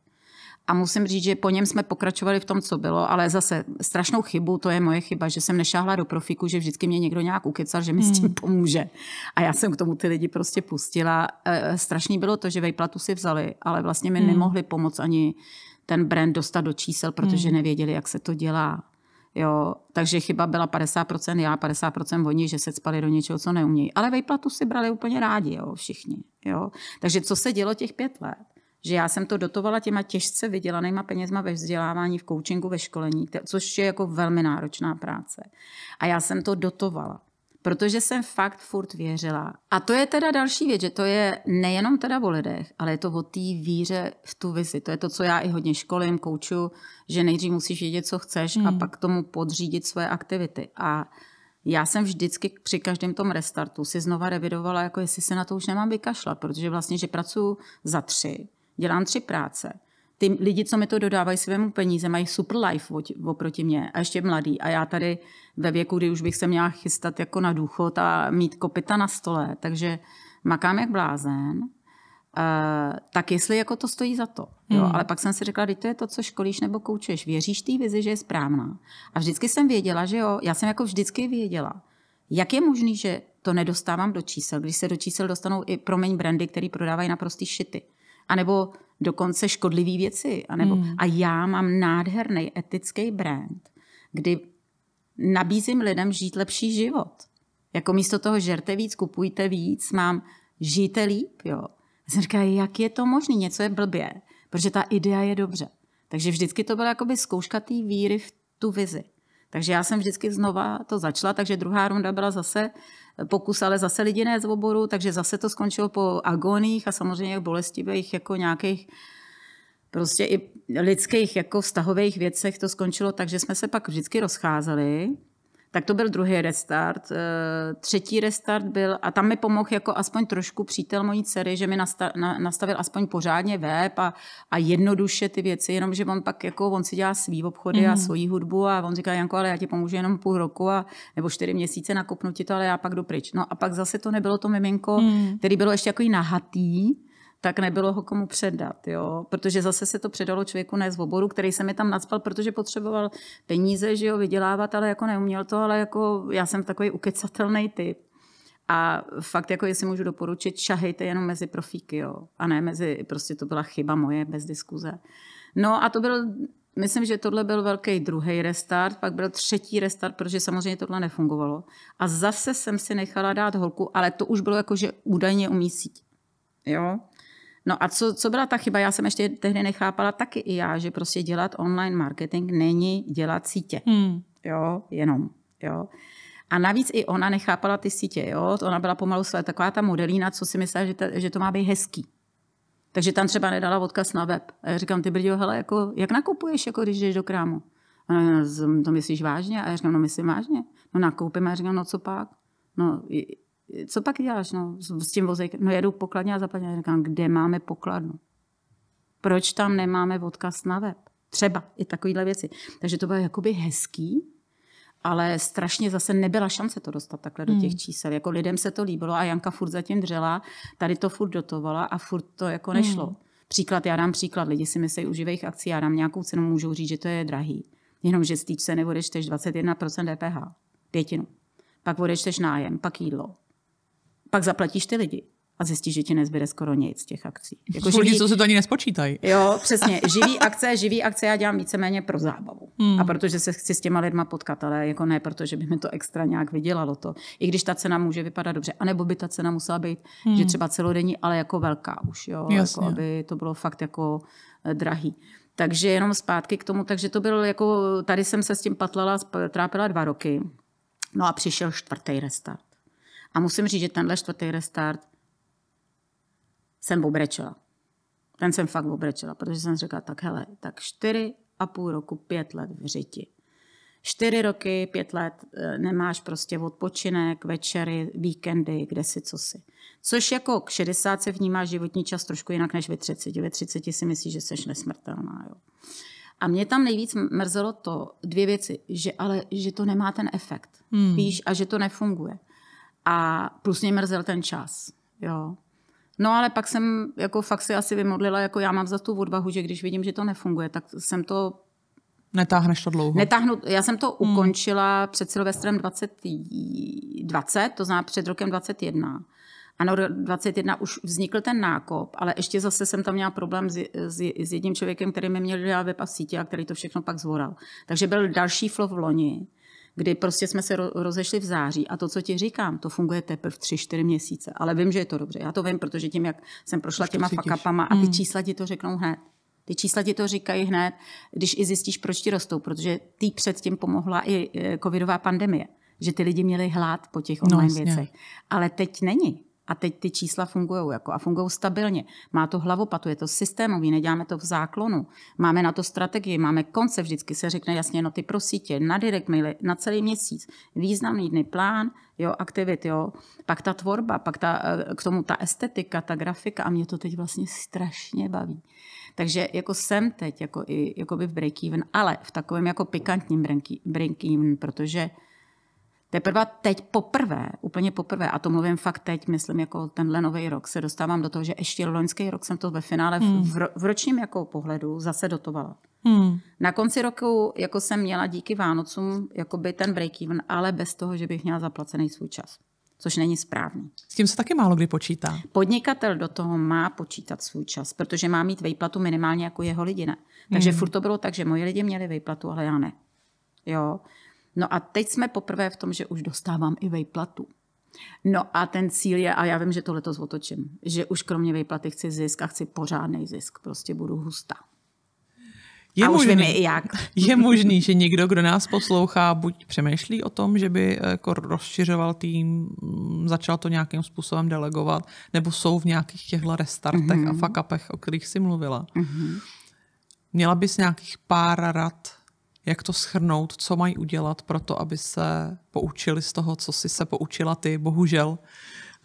a musím říct, že po něm jsme pokračovali v tom, co bylo, ale zase strašnou chybu, to je moje chyba, že jsem nešáhla do profiku, že vždycky mě někdo nějak ukecal, že mi hmm. s tím hmm. pomůže. A já jsem k tomu ty lidi prostě pustila. E, strašný bylo to, že vejplatu si vzali, ale vlastně mi hmm. nemohli pomoct ani ten brand dostat do čísel, protože hmm. nevěděli, jak se to dělá. Jo, takže chyba byla 50% já, 50% oni, že se spali do něčeho, co neumějí. Ale vejplatu si brali úplně rádi, jo, všichni. Jo. Takže co se dělo těch pět let? že já jsem to dotovala těma těžce vydělanýma penězma ve vzdělávání, v coachingu, ve školení, což je jako velmi náročná práce. A já jsem to dotovala protože jsem fakt furt věřila. A to je teda další věc, že to je nejenom teda o lidech, ale je to o té víře v tu vizi. To je to, co já i hodně školím, kouču, že nejdřív musíš vědět, co chceš hmm. a pak tomu podřídit svoje aktivity. A já jsem vždycky při každém tom restartu si znova revidovala, jako jestli se na to už nemám vykašlat, protože vlastně, že pracuji za tři, dělám tři práce. Ty lidi, co mi to dodávají svému peníze, mají super life oproti mě a ještě mladý. A já tady ve věku, kdy už bych se měla chystat jako na důchod a mít kopita na stole, takže makám jak blázen. Uh, tak jestli jako to stojí za to. Jo? Hmm. Ale pak jsem si řekla, že to je to, co školíš nebo koučeš. Věříš té vizi, že je správná. A vždycky jsem věděla, že jo, já jsem jako vždycky věděla, jak je možný, že to nedostávám do čísel, když se do čísel dostanou i, promiň, brandy, které prodávají naprostý šity anebo dokonce škodlivé věci. Anebo, hmm. A já mám nádherný etický brand, kdy nabízím lidem žít lepší život. Jako místo toho žerte víc, kupujte víc, mám žijte líp, jo. Já jsem říkala, jak je to možné, něco je blbě, protože ta idea je dobře. Takže vždycky to byla jakoby zkouška té víry v tu vizi. Takže já jsem vždycky znova to začala, takže druhá runda byla zase pokus, ale zase lidi ne z oboru, takže zase to skončilo po agoních a samozřejmě bolestivých jako nějakých prostě i lidských jako vztahových věcech to skončilo takže jsme se pak vždycky rozcházeli tak to byl druhý restart. Eh, třetí restart byl, a tam mi pomohl jako aspoň trošku přítel mojí dcery, že mi nastavil aspoň pořádně web a, a jednoduše ty věci, jenomže on pak jako, on si dělá svý obchody mm. a mhm. svoji hudbu a on říká, Janko, ale já ti pomůžu jenom půl roku a, nebo čtyři měsíce nakopnu ti to, ale já pak jdu pryč. No a pak zase to nebylo to miminko, mm. který bylo ještě jako nahatý, tak nebylo ho komu předat, jo? protože zase se to předalo člověku ne z oboru, který se mi tam nadspal, protože potřeboval peníze, že jo, vydělávat, ale jako neuměl to, ale jako já jsem takový ukecatelný typ. A fakt, jako jestli můžu doporučit, šahejte jenom mezi profíky, jo. A ne mezi, prostě to byla chyba moje, bez diskuze. No a to byl, myslím, že tohle byl velký druhý restart, pak byl třetí restart, protože samozřejmě tohle nefungovalo. A zase jsem si nechala dát holku, ale to už bylo jako, že údajně umí síť. Jo. No a co, co byla ta chyba? Já jsem ještě tehdy nechápala taky i já, že prostě dělat online marketing není dělat sítě. Hmm. Jo, jenom. Jo. A navíc i ona nechápala ty sítě. Jo? Ona byla pomalu své taková ta modelína, co si myslela, že, ta, že to má být hezký. Takže tam třeba nedala odkaz na web. A já říkám, ty brdio, hele, jako, jak nakupuješ, jako když jdeš do krámu? A no, to myslíš vážně? A já říkám, no myslím vážně. No nakoupím. A já říkám, no co pak? No co pak děláš no, s, s tím vozejkem? No jedu pokladně a zaplatím. Říkám, kde máme pokladnu? Proč tam nemáme odkaz na web? Třeba i takovéhle věci. Takže to bylo jakoby hezký, ale strašně zase nebyla šance to dostat takhle do těch hmm. čísel. Jako lidem se to líbilo a Janka furt zatím dřela, tady to furt dotovala a furt to jako nešlo. Mm. Příklad, já dám příklad, lidi si myslí u živých akcí, já dám nějakou cenu, můžou říct, že to je drahý. Jenomže z té ceny odečteš 21% DPH, pětinu. Pak odečteš nájem, pak jídlo, pak zaplatíš ty lidi a zjistíš, že ti nezbyde skoro nic z těch akcí. Jako živý, co se to ani nespočítají. Jo, přesně. Živý akce, živý akce já dělám víceméně pro zábavu. Hmm. A protože se chci s těma lidma potkat, ale jako ne, protože by mi to extra nějak vydělalo to. I když ta cena může vypadat dobře, anebo by ta cena musela být, hmm. že třeba celodenní, ale jako velká už, jo, jako aby to bylo fakt jako eh, drahý. Takže jenom zpátky k tomu, takže to bylo jako, tady jsem se s tím patlala, trápila dva roky. No a přišel čtvrtý restart. A musím říct, že tenhle čtvrtý restart jsem obrečela. Ten jsem fakt obrečela, protože jsem řekla, tak hele, tak čtyři a půl roku, pět let v řiti. Čtyři roky, pět let eh, nemáš prostě odpočinek, večery, víkendy, kde si, co si. Což jako k 60 se vnímáš životní čas trošku jinak než ve 30. Ve 30 si myslíš, že jsi nesmrtelná. Jo. A mě tam nejvíc mrzelo to dvě věci, že ale že to nemá ten efekt, hmm. víš, a že to nefunguje a plus mě mrzel ten čas. Jo. No ale pak jsem jako fakt si asi vymodlila, jako já mám za tu odvahu, že když vidím, že to nefunguje, tak jsem to... Netáhneš to dlouho. Netáhnu, já jsem to hmm. ukončila před Silvestrem 20, 20, to znamená před rokem 21. Ano, 21 už vznikl ten nákop, ale ještě zase jsem tam měla problém s, s, s jedním člověkem, který mi měl dělat web a sítě a který to všechno pak zvoral. Takže byl další flow v loni kdy prostě jsme se rozešli v září a to, co ti říkám, to funguje teprve tři čtyři měsíce, ale vím, že je to dobře. Já to vím, protože tím, jak jsem prošla těma fakapama a ty hmm. čísla ti to řeknou hned. Ty čísla ti to říkají hned, když i zjistíš, proč ti rostou, protože ty předtím pomohla i eh, covidová pandemie, že ty lidi měli hlad po těch no, online no, věcech. Ale teď není a teď ty čísla fungují jako, a fungují stabilně. Má to hlavopatu, je to systémový, neděláme to v záklonu. Máme na to strategii, máme konce, vždycky se řekne jasně, no ty prosítě, na direct maily, na celý měsíc, významný dny plán, jo, aktivit, jo, pak ta tvorba, pak ta, eh, k tomu ta estetika, ta grafika a mě to teď vlastně strašně baví. Takže jako jsem teď jako, i, jako by v break-even, ale v takovém jako pikantním break-even, protože Teprve teď poprvé, úplně poprvé, a to mluvím fakt teď, myslím jako tenhle nový rok, se dostávám do toho, že ještě loňský rok jsem to ve finále hmm. v, v ročním jako pohledu zase dotovala. Hmm. Na konci roku jako jsem měla díky Vánocům jakoby ten break-even, ale bez toho, že bych měla zaplacený svůj čas což není správný. S tím se taky málo kdy počítá. Podnikatel do toho má počítat svůj čas, protože má mít vejplatu minimálně jako jeho lidi, ne? Takže hmm. furt to bylo tak, že moje lidi měli vejplatu, ale já ne. Jo. No a teď jsme poprvé v tom, že už dostávám i vejplatu. No a ten cíl je, a já vím, že to letos otočím, že už kromě vejplaty chci zisk a chci pořádný zisk. Prostě budu hustá. Je a možný, už i jak. Je možný, že někdo, kdo nás poslouchá, buď přemýšlí o tom, že by eh, jako rozšiřoval tým, mm, začal to nějakým způsobem delegovat, nebo jsou v nějakých těchto restartech mm-hmm. a mhm. fakapech, o kterých jsi mluvila. Mm-hmm. Měla bys nějakých pár rad jak to schrnout, co mají udělat pro to, aby se poučili z toho, co si se poučila ty, bohužel,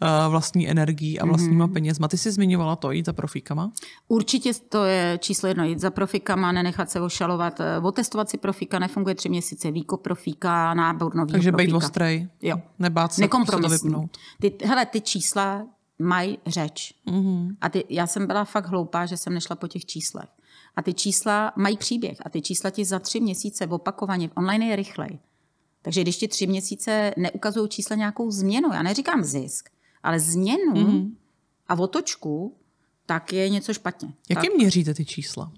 eh, vlastní energií a vlastníma mm-hmm. penězma. Ty jsi zmiňovala to, jít za profíkama? Určitě to je číslo jedno, jít za profíkama, nenechat se ošalovat. Eh, otestovat si profíka nefunguje tři měsíce, výko profíka, nábor nový. Takže profíka. být ostrej, jo. nebát se, se prostě to vypnout. Ty, hele, ty čísla mají řeč. Mm-hmm. A ty, já jsem byla fakt hloupá, že jsem nešla po těch číslech. A ty čísla mají příběh a ty čísla ti za tři měsíce opakovaně, online je rychlej. Takže když ti tři měsíce neukazují čísla nějakou změnu, já neříkám zisk, ale změnu mm-hmm. a otočku, tak je něco špatně. Jak tak, měříte ty čísla?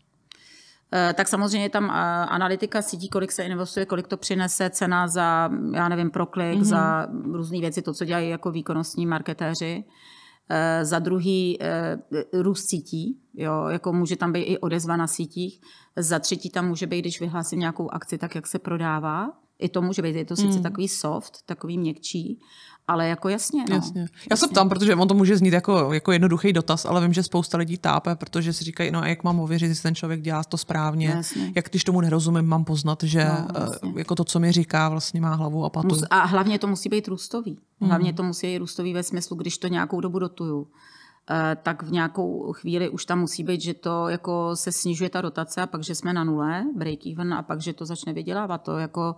Eh, tak samozřejmě tam eh, analytika sítí, kolik se investuje, kolik to přinese, cena za, já nevím, proklik, mm-hmm. za různé věci, to, co dělají jako výkonnostní marketéři. Eh, za druhý eh, růst sítí, jo, jako může tam být i odezva na sítích, za třetí tam může být, když vyhlásím nějakou akci, tak jak se prodává, i to může být, je to sice mm. takový soft, takový měkčí, ale jako jasně. No. jasně. Já jasně. se ptám, protože on to může znít jako, jako jednoduchý dotaz, ale vím, že spousta lidí tápe, protože si říkají, no a jak mám ověřit, jestli ten člověk dělá to správně, jasně. jak když tomu nerozumím, mám poznat, že no, eh, jako to, co mi říká, vlastně má hlavu a patu. Mus, a hlavně to musí být růstový. Hmm. Hlavně mm. to musí být růstový ve smyslu, když to nějakou dobu dotuju Eh, tak v nějakou chvíli už tam musí být, že to jako se snižuje ta rotace a pak, že jsme na nule, break even a pak, že to začne vydělávat. To jako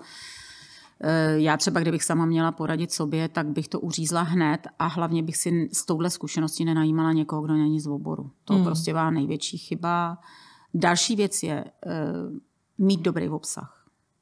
eh, já třeba, kdybych sama měla poradit sobě, tak bych to uřízla hned a hlavně bych si s touhle zkušeností nenajímala někoho, kdo není z oboru. To hmm. prostě byla největší chyba. Další věc je eh, mít dobrý obsah.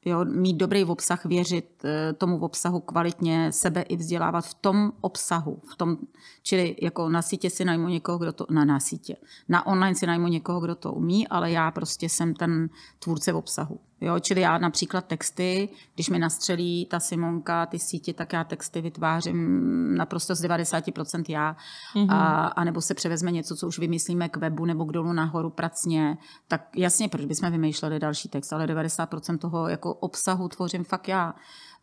Jo, mít dobrý obsah, věřit eh, tomu obsahu kvalitně, sebe i vzdělávat v tom obsahu. V tom, čili jako na sítě si najmu někoho, kdo to, na, na sítě, na online si najmu někoho, kdo to umí, ale já prostě jsem ten tvůrce v obsahu. Jo, čili já například texty, když mi nastřelí ta Simonka ty sítě, tak já texty vytvářím naprosto z 90% já. Mm-hmm. A, a nebo se převezme něco, co už vymyslíme k webu nebo k dolu nahoru pracně. Tak jasně, proč bychom vymýšleli další text, ale 90% toho jako obsahu tvořím fakt já.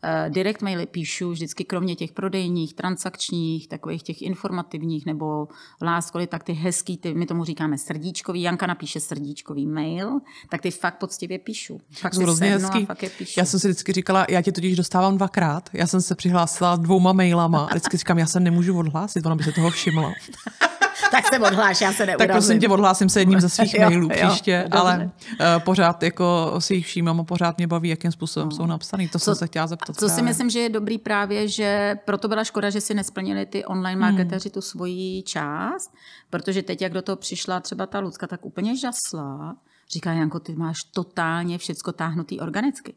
Eh, direct maily píšu vždycky kromě těch prodejních, transakčních, takových těch informativních nebo láskoli, tak ty hezký, ty, my tomu říkáme srdíčkový, Janka napíše srdíčkový mail, tak ty fakt poctivě píšu. Fakt Jsou hrozně hezký. fakt je píšu. Já jsem si vždycky říkala, já tě totiž dostávám dvakrát, já jsem se přihlásila dvouma mailama a vždycky říkám, já se nemůžu odhlásit, ona by se toho všimla. tak se odhláš, já se neurazím. Tak prosím tě, odhlásím se jedním ze svých jo, mailů příště, jo, ale uh, pořád jako si jich všímám a pořád mě baví, jakým způsobem no. jsou napsaný. To co, jsem se chtěla zeptat. Co právě. si myslím, že je dobrý právě, že proto byla škoda, že si nesplnili ty online hmm. marketeři hmm. tu svoji část, protože teď, jak do toho přišla třeba ta Lucka, tak úplně žasla. Říká Janko, ty máš totálně všecko táhnutý organicky.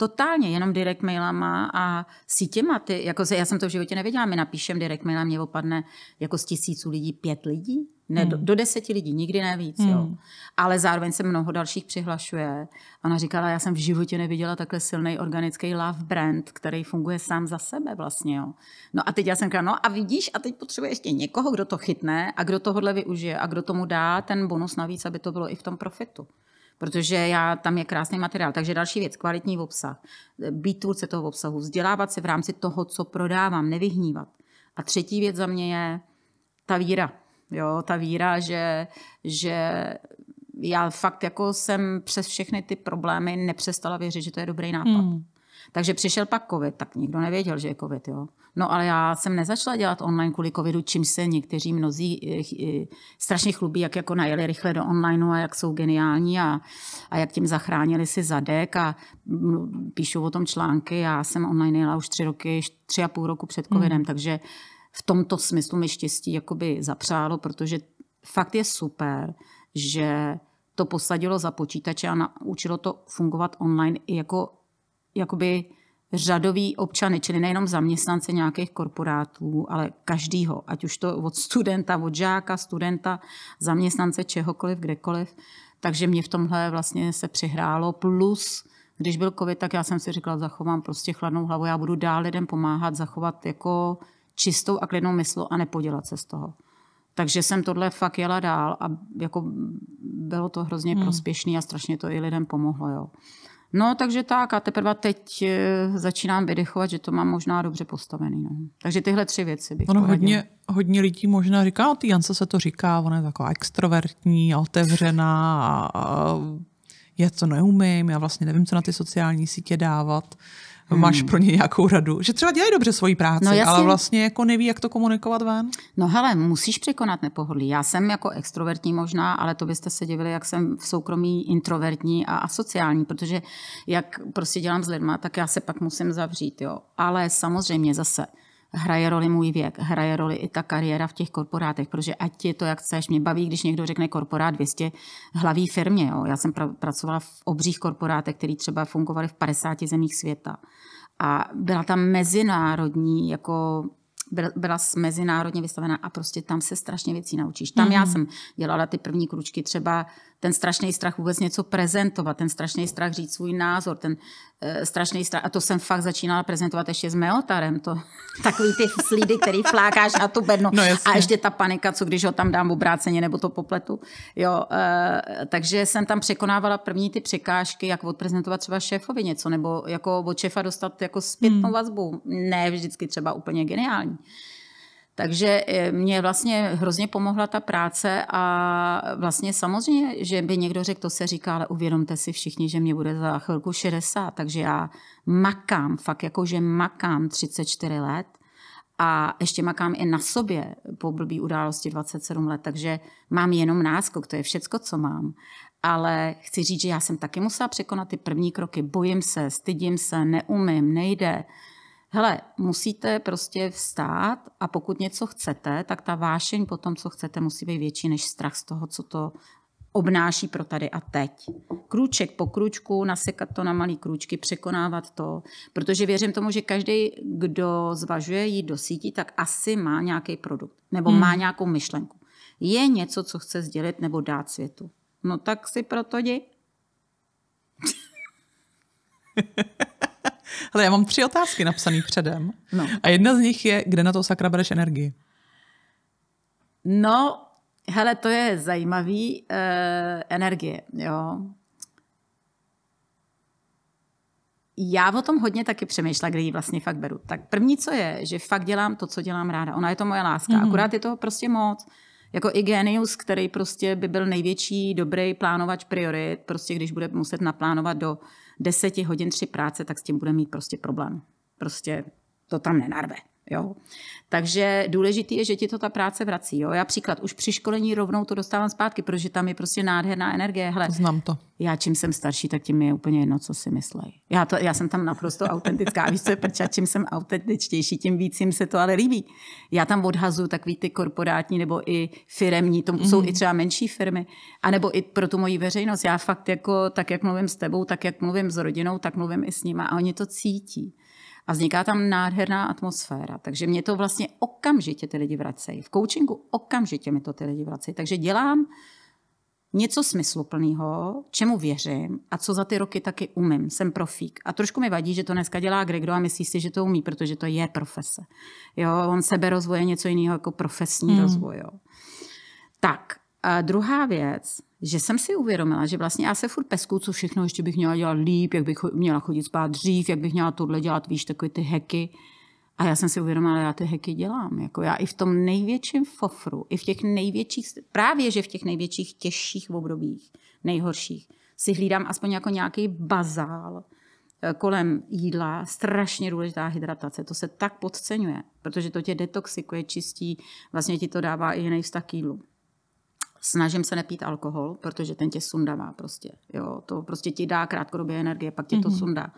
Totálně, jenom direct mailama a sítěma. Ty, jako se, já jsem to v životě nevěděla, my napíšem direct maila, mě opadne jako z tisíců lidí pět lidí, ne, hmm. do, do deseti lidí, nikdy nevíc. Hmm. Jo. Ale zároveň se mnoho dalších přihlašuje. Ona říkala, já jsem v životě neviděla takhle silný organický love brand, který funguje sám za sebe vlastně. Jo. No a teď já jsem říkala, no a vidíš, a teď potřebuje ještě někoho, kdo to chytne a kdo tohle využije a kdo tomu dá ten bonus navíc, aby to bylo i v tom profitu protože já, tam je krásný materiál. Takže další věc, kvalitní obsah. Být tvůrce toho obsahu, vzdělávat se v rámci toho, co prodávám, nevyhnívat. A třetí věc za mě je ta víra. Jo, ta víra, že, že já fakt jako jsem přes všechny ty problémy nepřestala věřit, že to je dobrý nápad. Hmm. Takže přišel pak covid, tak nikdo nevěděl, že je covid, jo. No ale já jsem nezačala dělat online kvůli covidu, čím se někteří mnozí eh, eh, strašně chlubí, jak jako najeli rychle do onlineu a jak jsou geniální a, a jak tím zachránili si zadek a mm, píšou o tom články. Já jsem online jela už tři roky, tři a půl roku před hmm. covidem, hmm. takže v tomto smyslu mi štěstí jakoby zapřálo, protože fakt je super, že to posadilo za počítače a naučilo to fungovat online i jako jakoby řadový občany, čili nejenom zaměstnance nějakých korporátů, ale každýho, ať už to od studenta, od žáka, studenta, zaměstnance, čehokoliv, kdekoliv. Takže mě v tomhle vlastně se přihrálo. Plus, když byl covid, tak já jsem si říkala, zachovám prostě chladnou hlavu, já budu dál lidem pomáhat, zachovat jako čistou a klidnou mysl a nepodělat se z toho. Takže jsem tohle fakt jela dál a jako bylo to hrozně hmm. prospěšný a strašně to i lidem pomohlo. Jo. No, takže tak a teprve teď eh, začínám vydechovat, že to mám možná dobře postavený. No. Takže tyhle tři věci bych Ono hodně, hodně lidí možná říká, no, ty Jance se to říká, ona je taková extrovertní, otevřená a, a já to neumím, já vlastně nevím, co na ty sociální sítě dávat hmm. máš pro ně nějakou radu? Že třeba dělají dobře svoji práci, no, ale vlastně jako neví, jak to komunikovat ven? No hele, musíš překonat nepohodlí. Já jsem jako extrovertní možná, ale to byste se divili, jak jsem v soukromí introvertní a asociální, protože jak prostě dělám s lidma, tak já se pak musím zavřít, jo. Ale samozřejmě zase, hraje roli můj věk, hraje roli i ta kariéra v těch korporátech, protože ať je to, jak chceš, mě baví, když někdo řekne korporát 200 hlaví firmě. Jo. Já jsem pra- pracovala v obřích korporátech, které třeba fungovaly v 50 zemích světa. A byla tam mezinárodní, jako byla, mezinárodně vystavená a prostě tam se strašně věcí naučíš. Tam mm. já mhm. jsem dělala ty první kručky třeba ten strašný strach vůbec něco prezentovat, ten strašný strach říct svůj názor, ten e, strašný strach, a to jsem fakt začínala prezentovat ještě s meotarem, to takový ty slídy, který flákáš na to bedno no, a ještě ta panika, co když ho tam dám obráceně nebo to popletu, jo, e, takže jsem tam překonávala první ty překážky, jak odprezentovat třeba šéfovi něco, nebo jako od šéfa dostat jako zpětnou hmm. vazbu, ne vždycky třeba úplně geniální. Takže e, mě vlastně hrozně pomohla ta práce a vlastně samozřejmě, že by někdo řekl, to se říká, ale uvědomte si všichni, že mě bude za chvilku 60, takže já makám, fakt jako, že makám 34 let a ještě makám i na sobě po blbý události 27 let, takže mám jenom náskok, to je všecko, co mám. Ale chci říct, že já jsem taky musela překonat ty první kroky. Bojím se, stydím se, neumím, nejde hele, musíte prostě vstát a pokud něco chcete, tak ta vášeň po tom, co chcete, musí být větší než strach z toho, co to obnáší pro tady a teď. Krůček po krůčku, nasekat to na malý krůčky, překonávat to, protože věřím tomu, že každý, kdo zvažuje jít do sítí, tak asi má nějaký produkt nebo hmm. má nějakou myšlenku. Je něco, co chce sdělit nebo dát světu. No tak si proto děj. Ale já mám tři otázky napsané předem. No. A jedna z nich je, kde na to sakra bereš energii? No, hele, to je zajímavý. Uh, energie, jo. já o tom hodně taky přemýšlela, kde ji vlastně fakt beru. Tak první, co je, že fakt dělám to, co dělám ráda. Ona je to moje láska, mm-hmm. akorát je toho prostě moc. Jako i genius, který prostě by byl největší dobrý plánovač priorit, prostě když bude muset naplánovat do deseti hodin tři práce, tak s tím bude mít prostě problém. Prostě to tam nenarve. Jo. Takže důležité je, že ti to ta práce vrací. Jo. Já příklad, už při školení rovnou to dostávám zpátky, protože tam je prostě nádherná energie. Hele, Znám to. Já čím jsem starší, tak tím je úplně jedno, co si myslej. Já, to, já jsem tam naprosto autentická. Víš, co je prča, čím jsem autentičtější, tím víc jim se to ale líbí. Já tam odhazu takový ty korporátní nebo i firemní, to mm. jsou mhm. i třeba menší firmy, anebo i pro tu moji veřejnost. Já fakt jako, tak jak mluvím s tebou, tak jak mluvím s rodinou, tak mluvím i s nima a oni to cítí a vzniká tam nádherná atmosféra. Takže mě to vlastně okamžitě ty lidi vracejí. V coachingu okamžitě mi to ty lidi vracejí. Takže dělám něco smysluplného, čemu věřím a co za ty roky taky umím. Jsem profík. A trošku mi vadí, že to dneska dělá Gregor a myslí si, že to umí, protože to je profese. Jo, on sebe rozvoje něco jiného jako profesní hmm. rozvoj. Jo. Tak, a druhá věc, že jsem si uvědomila, že vlastně já se furt pesku, co všechno ještě bych měla dělat líp, jak bych měla chodit spát dřív, jak bych měla tohle dělat, víš, takové ty heky. A já jsem si uvědomila, že já ty heky dělám. Jako já i v tom největším fofru, i v těch největších, právě že v těch největších těžších obdobích, nejhorších, si hlídám aspoň jako nějaký bazál eh, kolem jídla, strašně důležitá hydratace, to se tak podceňuje, protože to tě detoxikuje, čistí, vlastně ti to dává i jiný vztah k jídlu. Snažím se nepít alkohol, protože ten tě sundává prostě. Jo, to prostě ti dá krátkodobě energie, pak tě mm-hmm. to mhm. sundá.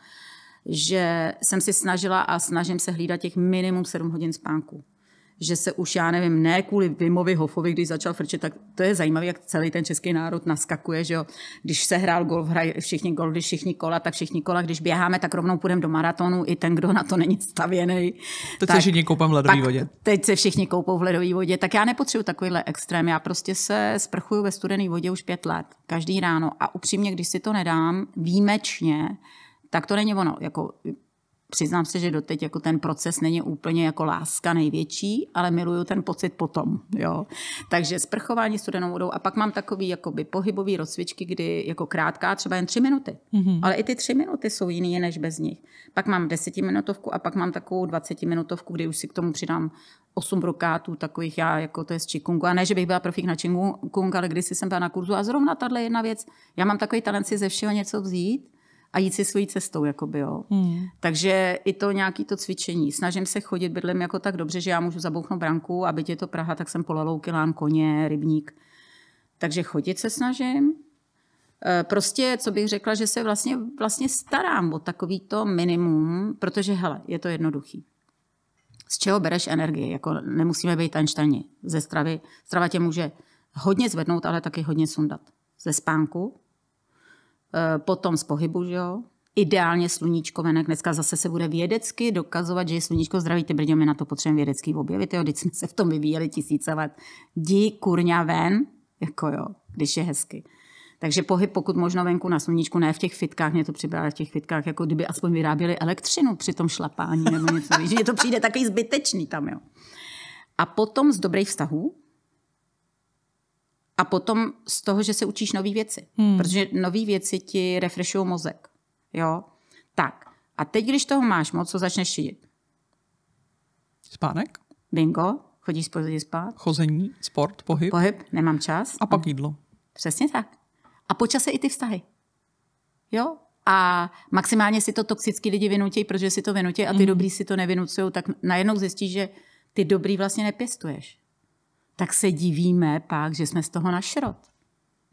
Že jsem si snažila a snažím se hlídat těch minimum 7 hodin spánku že se už, já nevím, ne kvůli Vimovi Hofovi, když začal frčet, tak to je zajímavé, jak celý ten český národ naskakuje, že jo. Když se hrál golf, hrají všichni golf, když všichni kola, tak všichni kola, když běháme, tak rovnou půjdeme do maratonu, i ten, kdo na to není stavěný. To tak, se všichni koupem v ledové vodě. Teď se všichni koupou v ledové vodě, tak já nepotřebuji takovýhle extrém, já prostě se sprchuju ve studené vodě už pět let, každý ráno a upřímně, když si to nedám výjimečně, tak to není ono. Jako, Přiznám se, že doteď jako ten proces není úplně jako láska největší, ale miluju ten pocit potom. Jo. Takže sprchování studenou vodou a pak mám takový jakoby pohybový rozcvičky, kdy jako krátká, třeba jen tři minuty. Mm-hmm. Ale i ty tři minuty jsou jiné než bez nich. Pak mám desetiminutovku a pak mám takovou dvacetiminutovku, kdy už si k tomu přidám osm brokátů takových já, jako to je z Qigongu. A ne, že bych byla profík na čikungu, ale když jsem byla na kurzu a zrovna tahle jedna věc, já mám takový talent si ze všeho něco vzít, a jít si svojí cestou, by, jo. Hmm. Takže i to nějaký to cvičení. Snažím se chodit bydlem jako tak dobře, že já můžu zabouchnout branku a byť je to Praha, tak jsem polalouky, lám koně, rybník. Takže chodit se snažím. E, prostě, co bych řekla, že se vlastně, vlastně starám o takový to minimum, protože hele, je to jednoduchý. Z čeho bereš energii? Jako nemusíme být Einsteini. Ze stravy. Strava tě může hodně zvednout, ale taky hodně sundat. Ze spánku, Eh, potom z pohybu, že jo? Ideálně sluníčko venek. Dneska zase se bude vědecky dokazovat, že je sluníčko zdraví. Ty brdě, my na to potřebujeme vědecký objevit. Jo, teď jsme se v tom vyvíjeli tisíce let. Dí kurňa ven, jako jo, když je hezky. Takže pohyb pokud možno venku na sluníčku, ne v těch fitkách, mě to připadá v těch fitkách, jako kdyby aspoň vyráběli elektřinu při tom šlapání nebo něco. že to přijde takový zbytečný tam, jo. A potom z dobrých vztahů, a potom z toho, že se učíš nové věci. Hmm. Protože nové věci ti refreshují mozek. Jo? Tak. A teď, když toho máš moc, co začneš šidit? Spánek? Bingo. Chodíš pozdě spát? Chození, sport, pohyb. Pohyb, nemám čas. A pak jídlo. Přesně tak. A počase i ty vztahy. Jo? A maximálně si to toxický lidi vynutí, protože si to vynutí a ty mm. dobrý si to nevynucují, tak najednou zjistíš, že ty dobrý vlastně nepěstuješ tak se divíme pak, že jsme z toho na šrot.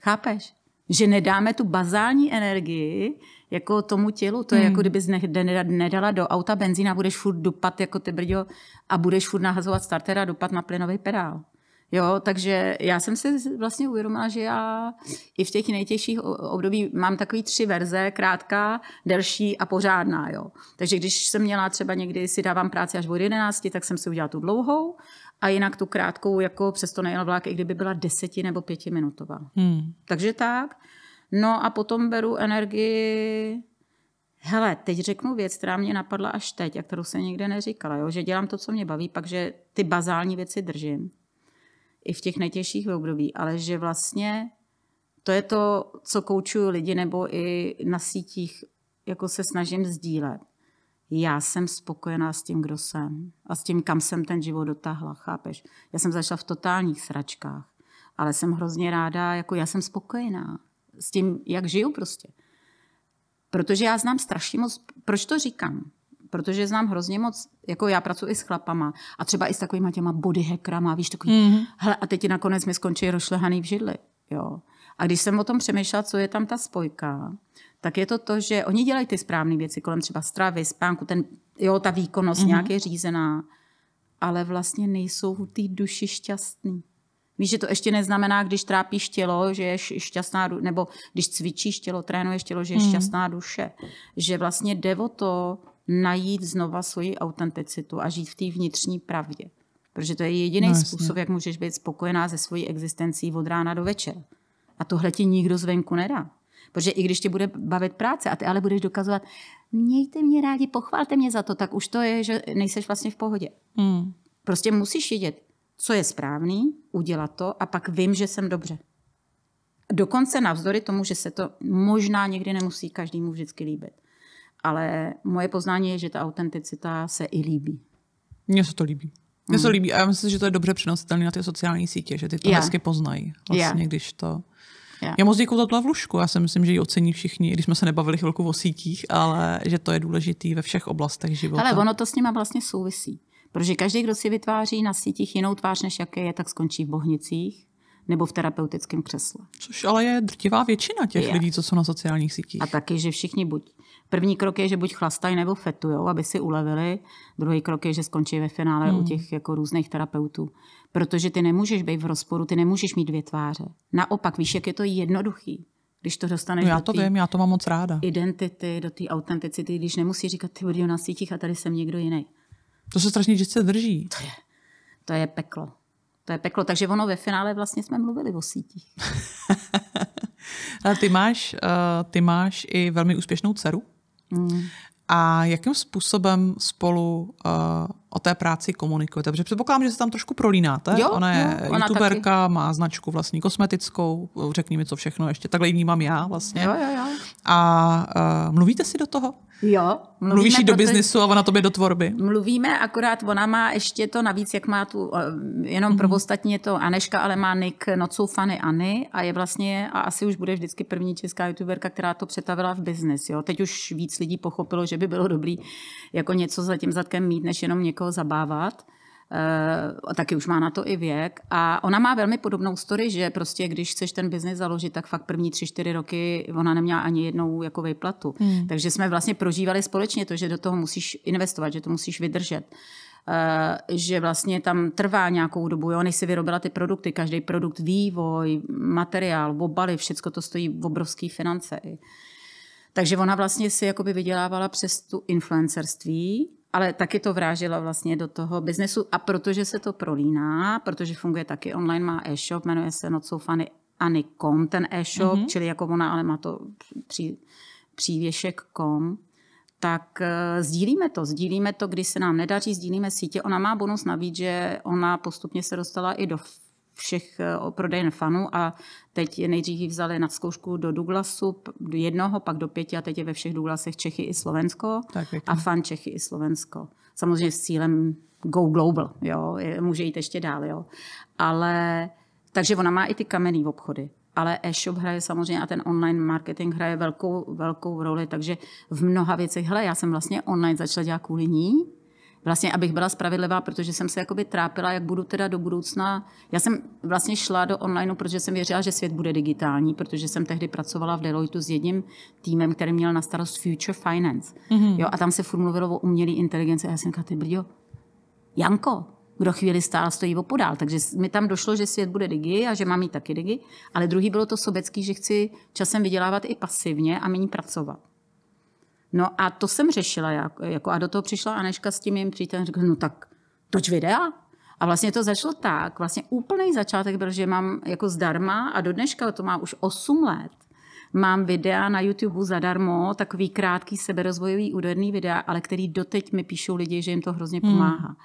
Chápeš? Že nedáme tu bazální energii jako tomu tělu. To je hmm. jako kdyby nedala do auta benzína, budeš furt dupat jako ty brďo a budeš furt nahazovat startera a dupat na plynový pedál. Jo, takže já jsem si vlastně uvědomila, že já i v těch nejtěžších období mám takový tři verze, krátká, delší a pořádná, jo. Takže když jsem měla třeba někdy si dávám práci až od 11, tak jsem si udělala tu dlouhou a jinak tu krátkou jako přesto nejel vlak, i kdyby byla deseti nebo pětiminutová. Hmm. Takže tak. No a potom beru energii Hele, teď řeknu věc, která mě napadla až teď a kterou se nikde neříkala, jo? že dělám to, co mě baví, pak že ty bazální věci držím i v těch nejtěžších období, ale že vlastně to je to, co koučuju lidi nebo i na sítích jako se snažím sdílet já jsem spokojená s tím, kdo jsem a s tím, kam jsem ten život dotáhla, chápeš? Já jsem začala v totálních sračkách, ale jsem hrozně ráda, jako já jsem spokojená s tím, jak žiju prostě. Protože já znám strašně moc, proč to říkám? Protože znám hrozně moc, jako já pracuji i s chlapama a třeba i s takovýma těma bodyhackerama, víš, takový, mm-hmm. hele, a teď nakonec mi skončí rošlehaný v židli, jo. A když jsem o tom přemýšlela, co je tam ta spojka, tak je to to, že oni dělají ty správné věci kolem třeba stravy, spánku, ten, jo, ta výkonnost mm-hmm. nějak je řízená, ale vlastně nejsou v té duši šťastní. Víš, že to ještě neznamená, když trápíš tělo, že je šťastná, nebo když cvičíš tělo, trénuješ tělo, že je mm. šťastná duše. Že vlastně jde o to najít znova svoji autenticitu a žít v té vnitřní pravdě. Protože to je jediný no, způsob, jak můžeš být spokojená se svojí existencí od rána do večera. A tohle ti nikdo zvenku nedá. Protože i když tě bude bavit práce a ty ale budeš dokazovat, mějte mě rádi, pochválte mě za to, tak už to je, že nejseš vlastně v pohodě. Mm. Prostě musíš vědět, co je správný, udělat to a pak vím, že jsem dobře. Dokonce navzdory tomu, že se to možná někdy nemusí každému vždycky líbit. Ale moje poznání je, že ta autenticita se i líbí. Mně se to líbí. Mně mm. se mhm. líbí a já myslím, že to je dobře přenositelné na ty sociální sítě, že ty to yeah. hezky poznají. Vlastně, yeah. když to já moc děkuji za tu vlušku. Já si myslím, že ji ocení všichni, když jsme se nebavili chvilku o sítích, ale že to je důležitý ve všech oblastech života. Ale ono to s nima vlastně souvisí. Protože každý, kdo si vytváří na sítích jinou tvář, než jaké je, tak skončí v bohnicích nebo v terapeutickém křesle. Což ale je drtivá většina těch je. lidí, co jsou na sociálních sítích. A taky, že všichni buď První krok je, že buď chlastají nebo fetujou, aby si ulevili. Druhý krok je, že skončí ve finále hmm. u těch jako různých terapeutů. Protože ty nemůžeš být v rozporu, ty nemůžeš mít dvě tváře. Naopak, víš, jak je to jednoduchý když to dostaneš no já do to vím, já to mám moc ráda. identity, do té autenticity, když nemusí říkat, ty budu na sítích a tady jsem někdo jiný. To se strašně že se drží. To je, to je peklo. To je peklo. Takže ono ve finále vlastně jsme mluvili o sítích. ty máš, uh, ty máš i velmi úspěšnou dceru. Hmm. A jakým způsobem spolu uh, o té práci komunikujete? Protože předpokládám, že se tam trošku prolínáte. Jo, ona je jo, ona youtuberka, taky. má značku vlastní kosmetickou, řekni mi, co všechno ještě. Takhle ji vnímám já vlastně. Jo, jo, jo. A uh, mluvíte si do toho? Jo. Mluvíme, Mluvíš jí do biznisu a ona tobě do tvorby? Mluvíme, akorát ona má ještě to navíc, jak má tu, e, jenom mm prvostatně je to Aneška, ale má nick nocou so Any a je vlastně, a asi už bude vždycky první česká youtuberka, která to přetavila v biznis. Teď už víc lidí pochopilo, že by bylo dobrý jako něco za tím zadkem mít, než jenom někoho někoho zabávat. Uh, taky už má na to i věk. A ona má velmi podobnou story, že prostě když chceš ten biznis založit, tak fakt první tři, čtyři roky ona neměla ani jednou jako vejplatu. Hmm. Takže jsme vlastně prožívali společně to, že do toho musíš investovat, že to musíš vydržet. Uh, že vlastně tam trvá nějakou dobu, jo, než si vyrobila ty produkty, každý produkt, vývoj, materiál, obaly, všechno to stojí obrovské finance. Takže ona vlastně si jakoby vydělávala přes tu influencerství ale taky to vrážela vlastně do toho biznesu a protože se to prolíná, protože funguje taky online, má e-shop, jmenuje se Not so funny Ani.com, ten e-shop, mm-hmm. čili jako ona, ale má to pří přívěšek kom, tak uh, sdílíme to. Sdílíme to, když se nám nedaří, sdílíme sítě. Ona má bonus navíc, že ona postupně se dostala i do všech eh, prodejen fanů a teď nejdřív vzali na zkoušku do Douglasu, do jednoho, pak do pěti a teď je ve všech Douglasech Čechy i Slovensko tak, a fan Čechy i Slovensko. Samozřejmě s cílem go global, jo, může jít ještě dál, jo. Ale, takže ona má i ty kamenné obchody ale e-shop hraje samozřejmě a ten online marketing hraje velkou, velkou roli, takže v mnoha věcech, hele, já jsem vlastně online začala dělat kvůli ní, vlastně, abych byla spravedlivá, protože jsem se jakoby trápila, jak budu teda do budoucna. Já jsem vlastně šla do online, protože jsem věřila, že svět bude digitální, protože jsem tehdy pracovala v Deloitu s jedním týmem, který měl na starost Future Finance. Mm-hmm. Jo, a tam se formulovalo o umělé inteligenci. A já jsem říkala, ty brdio, Janko, kdo chvíli stál, stojí opodál. Takže mi tam došlo, že svět bude digi a že mám i taky digi. Ale druhý bylo to sobecký, že chci časem vydělávat i pasivně a méně pracovat. No a to jsem řešila. Jako, a do toho přišla Aneška s tím jim přítelem. Řekla, no tak toč videa. A vlastně to začalo tak. Vlastně úplný začátek byl, že mám jako zdarma a do dneška to má už 8 let. Mám videa na YouTube zadarmo, takový krátký seberozvojový úderný videa, ale který doteď mi píšou lidi, že jim to hrozně hmm. pomáhá. Hmm.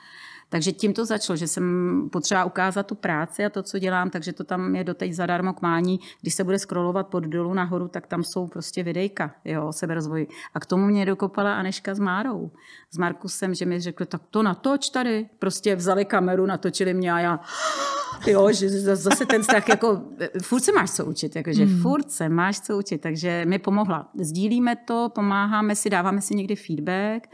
Takže tím to začalo, že jsem potřeba ukázat tu práci a to, co dělám, takže to tam je doteď zadarmo k mání. Když se bude scrollovat pod dolů nahoru, tak tam jsou prostě videjka jo, o seberozvoji. A k tomu mě dokopala Aneška s Márou. S Markusem, že mi řekli, tak to natoč tady. Prostě vzali kameru, natočili mě a já... Jo, že zase ten strach, jako furt se máš co učit, jakože hmm. furt se máš co učit, takže mi pomohla. Sdílíme to, pomáháme si, dáváme si někdy feedback,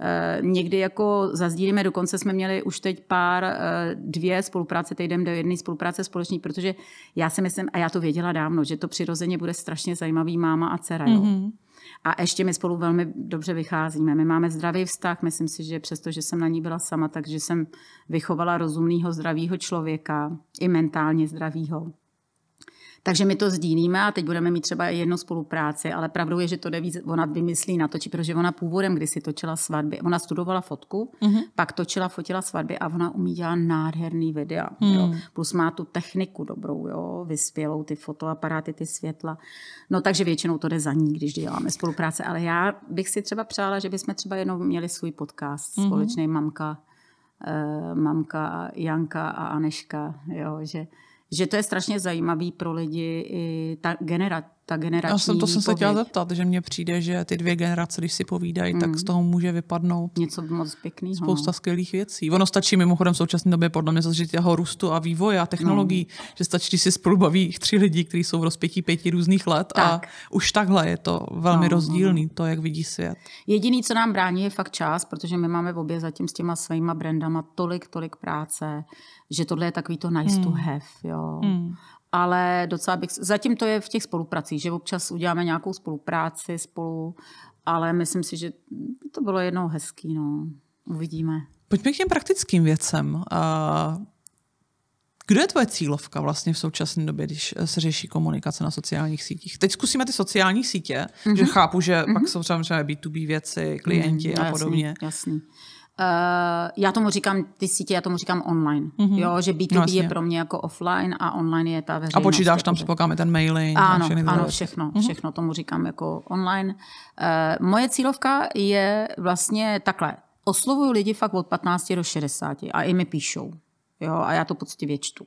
Eh, někdy jako zazdílíme, dokonce jsme měli už teď pár, eh, dvě spolupráce, teď jdeme do jedné spolupráce společní, protože já si myslím, a já to věděla dávno, že to přirozeně bude strašně zajímavý máma a dcera. Mm-hmm. A ještě my spolu velmi dobře vycházíme. My máme zdravý vztah, myslím si, že přesto, že jsem na ní byla sama, takže jsem vychovala rozumného, zdravého člověka, i mentálně zdravého. Takže my to sdílíme a teď budeme mít třeba jednu spolupráci, ale pravdou je, že to jde ona vymyslí natočí, protože ona původem když si točila svatby, ona studovala fotku, mm-hmm. pak točila, fotila svatby a ona umí dělat nádherný videa. Mm. Jo. Hmm. Plus má tu techniku dobrou, jo, vyspělou ty fotoaparáty, ty světla. No takže většinou to jde za ní, když děláme spolupráce, ale já bych si třeba přála, že bychom třeba jenom měli svůj podcast mm-hmm. společný mamka eh, mamka Janka a Aneška, jo, že že to je strašně zajímavý pro lidi i ta genera- ta generační Já jsem to jsem se chtěla zeptat, že mně přijde, že ty dvě generace, když si povídají, mm. tak hmm. z toho může vypadnout něco moc pěkného. Spousta skvělých věcí. Ono stačí mimochodem v současné době podle mě zažít jeho růstu a vývoje a technologií, mm. že stačí, když si spolu baví tři lidi, kteří jsou v rozpětí pěti různých let tak. a už takhle je to velmi no, no, no. rozdílný, no. to, jak vidí svět. Jediný, co nám brání, je fakt čas, protože my máme v obě zatím s těma svýma brandama tolik, tolik práce, že tohle je takový to nice mm. to hmm. have. Jo. Mm ale docela bych, zatím to je v těch spolupracích, že občas uděláme nějakou spolupráci spolu, ale myslím si, že to bylo jednou hezký, no. Uvidíme. Pojďme k těm praktickým věcem. Kdo je tvoje cílovka vlastně v současné době, když eh, se řeší komunikace na sociálních sítích? Teď zkusíme ty sociální sítě, mm-hmm. že mhm. chápu, že mm-hmm. pak mhm. jsou samozřejmě B2B věci, mhm. klienti mm, a no, jasný, podobně. Jasný. Uh, já tomu říkám ty sítě, já tomu říkám online. Mm-hmm. Jo, že B2B no, je pro mě jako offline a online je ta veřejnost. A počítáš tam připokáme ten mailing? Ano, všechny ano všechno, mm-hmm. všechno tomu říkám jako online. Uh, moje cílovka je vlastně takhle. Oslovuju lidi fakt od 15 do 60 a i mi píšou. Jo, a já to poctivě čtu.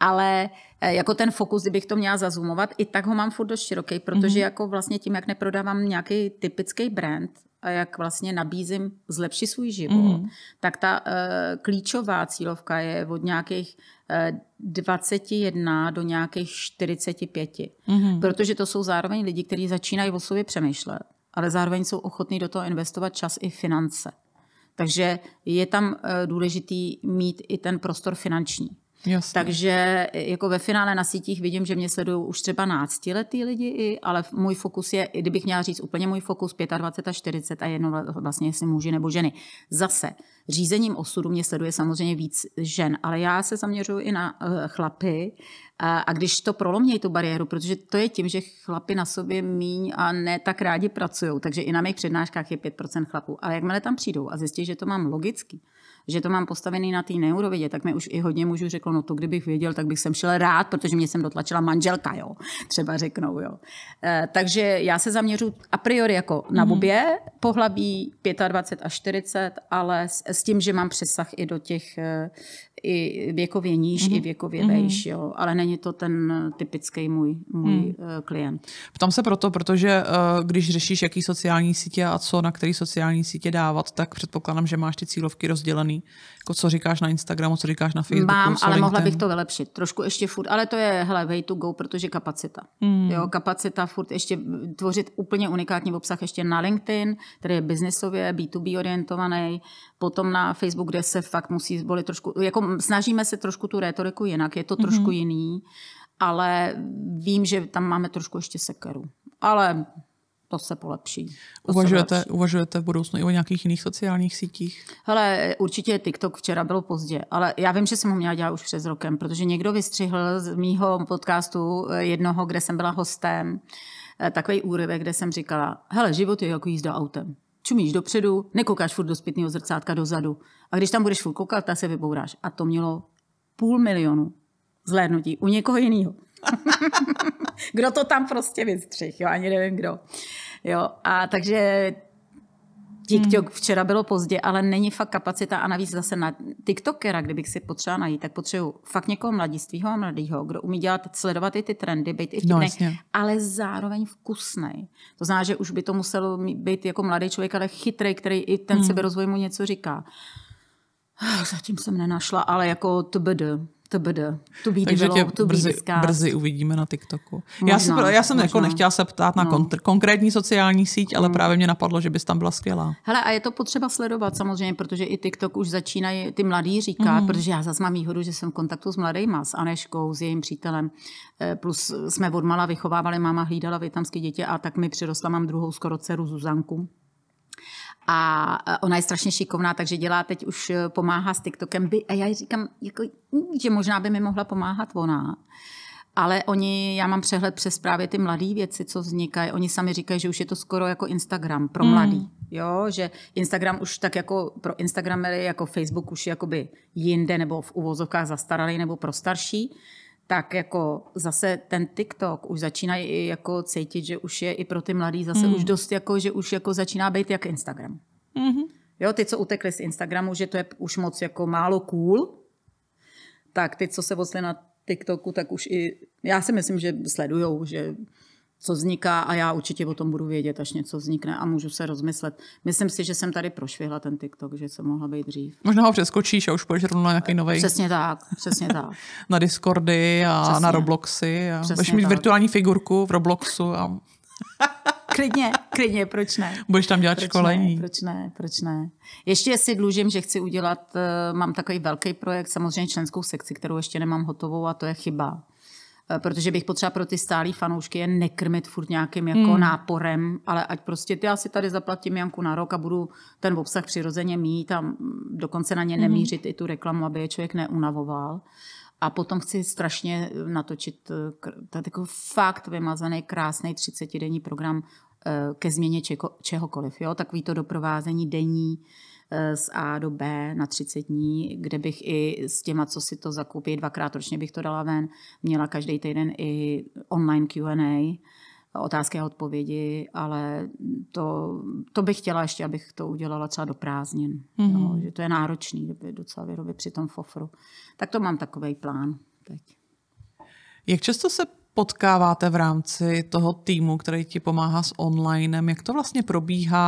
Ale eh, jako ten fokus, kdybych to měla zazumovat, i tak ho mám furt dost široký, protože mm-hmm. jako vlastně tím, jak neprodávám nějaký typický brand, a jak vlastně nabízím zlepšit svůj život, mm. tak ta uh, klíčová cílovka je od nějakých uh, eh, 21 do nějakých 45. Mm. Protože to jsou zároveň lidi, kteří začínají o sobě přemýšlet, ale zároveň jsou ochotní do toho investovat čas i finance. Takže je tam uh, důležitý mít i ten prostor finanční. Jasně. Takže e, jako ve finále na sítích vidím, že mě sledují už třeba náctiletí lidi, i, ale můj fokus je, i kdybych měla říct úplně můj fokus, 25 a 40 a jedno vlastně jestli muži nebo ženy. Zase, řízením osudu mě sleduje samozřejmě víc žen, ale já se zaměřuji i na e, chlapy a, a když to prolomějí tu bariéru, protože to je tím, že chlapy na sobě míň a ne tak rádi pracují, takže i na mých přednáškách je 5% chlapů, ale jakmile tam přijdou a zjistí, že to mám logicky, že to mám postavený na té neurovědě, tak mi už i hodně můžu řekl, no to kdybych věděl, tak bych sem šel rád, protože mě jsem dotlačila manželka, jo, třeba řeknou, jo. E, takže já se zaměřu a priori jako na mm. obě pohlaví 25 až 40, ale s, s tím, že mám přesah i do těch eh, i věkově níž, mm-hmm. i mhm. věkově mm-hmm. vejš, mhm. jo. Ale není to ten typický můj, můj mm. klient. Ptám se proto, protože eh, když řešíš, jaký sociální sítě a co na který sociální sítě dávat, tak předpokládám, že máš ty cílovky rozdělený, jako co říkáš na Instagramu, co říkáš na Facebooku, Mám, ale LinkedIn. mohla bych to vylepšit. Trošku ještě furt, ale to je, hele, way to go, protože kapacita. Hmm. Jo, kapacita furt ještě tvořit úplně unikátní obsah ještě na LinkedIn, který je biznisově, B2B orientovaný, potom na Facebook, kde se fakt musí zvolit trošku, jako snažíme se trošku tu retoriku, jinak, je to mhm. trošku hmm. jiný, ale vím, že tam máme trošku ještě sekeru. Ale to se polepší. To uvažujete, se uvažujete v budoucnu i o nějakých jiných sociálních sítích? Hele, určitě TikTok včera bylo pozdě, ale já vím, že jsem ho měla dělat už přes rokem, protože někdo vystřihl z mýho podcastu eh, jednoho, kde jsem byla hostem, eh, takový úryvek, kde jsem říkala, hele, život je jako jízda autem čumíš dopředu, nekoukáš furt do zpětného zrcátka dozadu. A když tam budeš furt koukat, tak se vybouráš. A to mělo půl milionu zhlédnutí u někoho jiného. kdo to tam prostě vystřih, jo, ani nevím kdo. Jo, a takže TikTok hmm. včera bylo pozdě, ale není fakt kapacita a navíc zase na TikTokera, kdybych si potřeba najít, tak potřebuju fakt někoho mladistvího a mladého, kdo umí dělat, sledovat i ty trendy, být i vtipnej, no, ale zároveň vkusný. To znamená, že už by to muselo být jako mladý člověk, ale chytrý, který i ten hmm. seberozvoj mu něco říká. Zatím jsem nenašla, ale jako TBD, to bude, to být Takže tě to brzy, brzy uvidíme na TikToku. Možná, já, jsem, já jsem jako nechtěla se ptát na no. konkrétní sociální síť, ale mm. právě mě napadlo, že bys tam byla skvělá. Hele, a je to potřeba sledovat samozřejmě, protože i TikTok už začínají ty mladí říkat, mm. protože já zase mám výhodu, že jsem v kontaktu s mladejma, s Aneškou, s jejím přítelem, eh, plus jsme odmala vychovávali, máma hlídala větnamské děti a tak mi přirostla, mám druhou skoro dceru Zuzanku a ona je strašně šikovná, takže dělá teď už, eh, pomáhá s TikTokem. a já říkám, jako, mm, že možná by mi mohla pomáhat ona. Ale oni, já mám přehled přes právě ty mladé věci, co vznikají. Oni sami říkají, že už je to skoro jako Instagram pro hmm. mladý. Mm. Jo, že Instagram už tak jako pro Instagramery, jako Facebook už je jakoby jinde nebo v uvozovkách zastaralý nebo pro starší tak jako zase ten TikTok už začíná i jako cítit, že už je i pro ty mladý zase mm. už dost jako, že už jako začíná být jak Instagram. Mm-hmm. Jo, ty, co utekli z Instagramu, že to je už moc jako málo cool, tak ty, co se vlastně na TikToku, tak už i, já si myslím, že sledujou, že co vzniká a já určitě o tom budu vědět, až něco vznikne a můžu se rozmyslet. Myslím si, že jsem tady prošvihla ten TikTok, že jsem mohla být dřív. Možná ho přeskočíš a už půjdeš rovnou na nějaký nový. Přesně tak, přesně tak. na Discordy a přesně. na Robloxy. A budeš mít tak. virtuální figurku v Robloxu. A... klidně, klidně, proč ne? Budeš tam dělat proč školení. Ne, proč ne, proč ne. Ještě si dlužím, že chci udělat, eh, mám takový velký projekt, samozřejmě členskou sekci, kterou ještě nemám hotovou a to je chyba Eh, protože bych potřeba pro ty stálí fanoušky je nekrmit furt nějakým jako hmm. náporem, ale ať prostě ty já si tady zaplatím Janku na rok a budu ten obsah přirozeně mít a mm, dokonce na ně hmm. nemířit hmm. i tu reklamu, aby je člověk neunavoval. A potom chci strašně eh, natočit eh, takový fakt vymazaný, krásný 30-denní program ke změně čeho, čehokoliv. Jo? Takový to doprovázení denní, z A do B na 30 dní, kde bych i s těma, co si to zakoupí dvakrát ročně, bych to dala ven. Měla každý týden i online Q&A, otázky a odpovědi, ale to, to bych chtěla ještě, abych to udělala třeba do prázdnin. Mm-hmm. No, že to je náročný docela vyrobit při tom fofru. Tak to mám takový plán teď. Jak často se potkáváte v rámci toho týmu, který ti pomáhá s onlinem, jak to vlastně probíhá.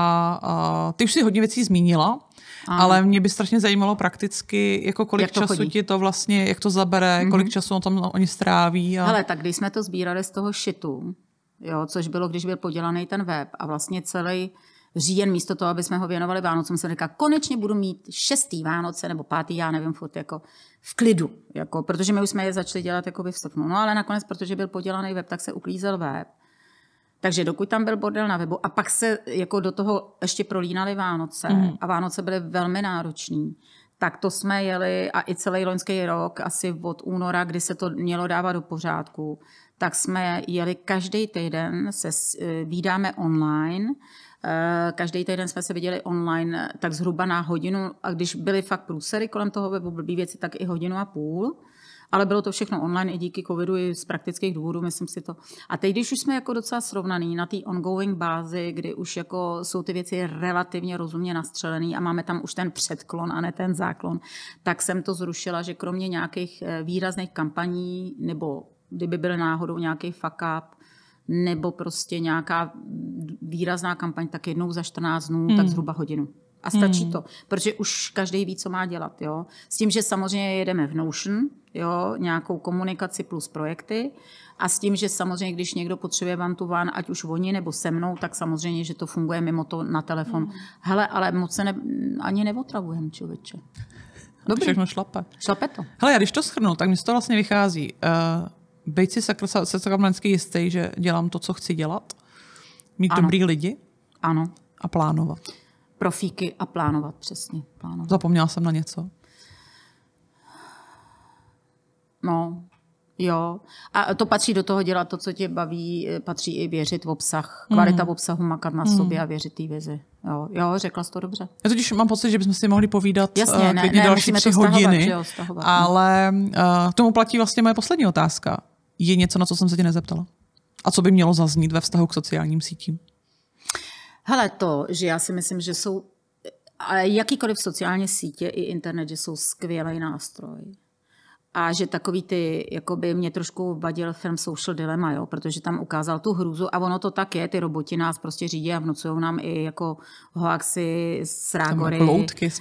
Ty už si hodně věcí zmínila, ano. ale mě by strašně zajímalo prakticky, jako kolik jak to času chodí? ti to vlastně, jak to zabere, mm-hmm. kolik času on tam oni stráví. A... Hele, tak když jsme to sbírali z toho šitu, jo, což bylo, když byl podělaný ten web a vlastně celý říjen místo toho, aby jsme ho věnovali Vánocům, jsem říkal, konečně budu mít šestý Vánoce nebo pátý, já nevím furt, jako v klidu, jako, protože my už jsme je začali dělat jako v srpnu. No ale nakonec, protože byl podělaný web, tak se uklízel web. Takže dokud tam byl bordel na webu a pak se jako do toho ještě prolínaly Vánoce mm. a Vánoce byly velmi náročný, tak to jsme jeli a i celý loňský rok, asi od února, kdy se to mělo dávat do pořádku, tak jsme jeli každý týden, se eh, výdáme online, Eh, každý týden jsme se viděli online eh, tak zhruba na hodinu a když byly fakt průsery kolem toho webu blbý věci, tak i hodinu a půl. Ale bylo to všechno online i díky covidu, i z praktických důvodů, myslím si to. A teď, když už jsme jako docela srovnaný na té ongoing bázi, kdy už jako jsou ty věci relativně rozumně nastřelené a máme tam už ten předklon a ne ten záklon, tak jsem to zrušila, že kromě nějakých eh, výrazných kampaní nebo kdyby byl náhodou nějaký fuck up, nebo prostě nějaká výrazná kampaň, tak jednou za 14 dnů, hmm. tak zhruba hodinu. A stačí hmm. to, protože už každý ví, co má dělat. Jo? S tím, že samozřejmě jedeme v Notion, jo? nějakou komunikaci plus projekty a s tím, že samozřejmě, když někdo potřebuje vám tu van, ať už oni nebo se mnou, tak samozřejmě, že to funguje mimo to na telefon. Hmm. Hele, ale moc se ne, ani neotravujem, člověče. Dobrý. Všechno šlape. Šlape to. Hele, já když to schrnu, tak mi to vlastně vychází. Uh být si sakra, sakramensky jistý, že dělám to, co chci dělat, mít ano. dobrý lidi ano. a plánovat. Profíky a plánovat, přesně. Plánovat. Zapomněla jsem na něco? No, jo. A to patří do toho dělat to, co tě baví, eh, patří i věřit v obsah. Kvalita mm. v obsahu, makat na mm. sobě a věřit té vizi. Jo, jo, řekla jsi to dobře. Já totiž mám pocit, že bychom si mohli povídat Jasně, eh, ne, ne, další tři hodiny, stahovat, jo, stahovat. ale uh, tomu platí vlastně moje poslední otázka je něco, na co jsem se tě nezeptala? A co by mělo zaznít ve vztahu k sociálním sítím? Hele, to, že já si myslím, že jsou jakýkoliv sociální sítě i internet, že jsou skvělý nástroj. A že takový ty, jako by mě trošku vadil film Social Dilemma, jo, protože tam ukázal tu hrůzu a ono to tak je, ty roboti nás prostě řídí a vnucují nám i jako hoaxy, srágory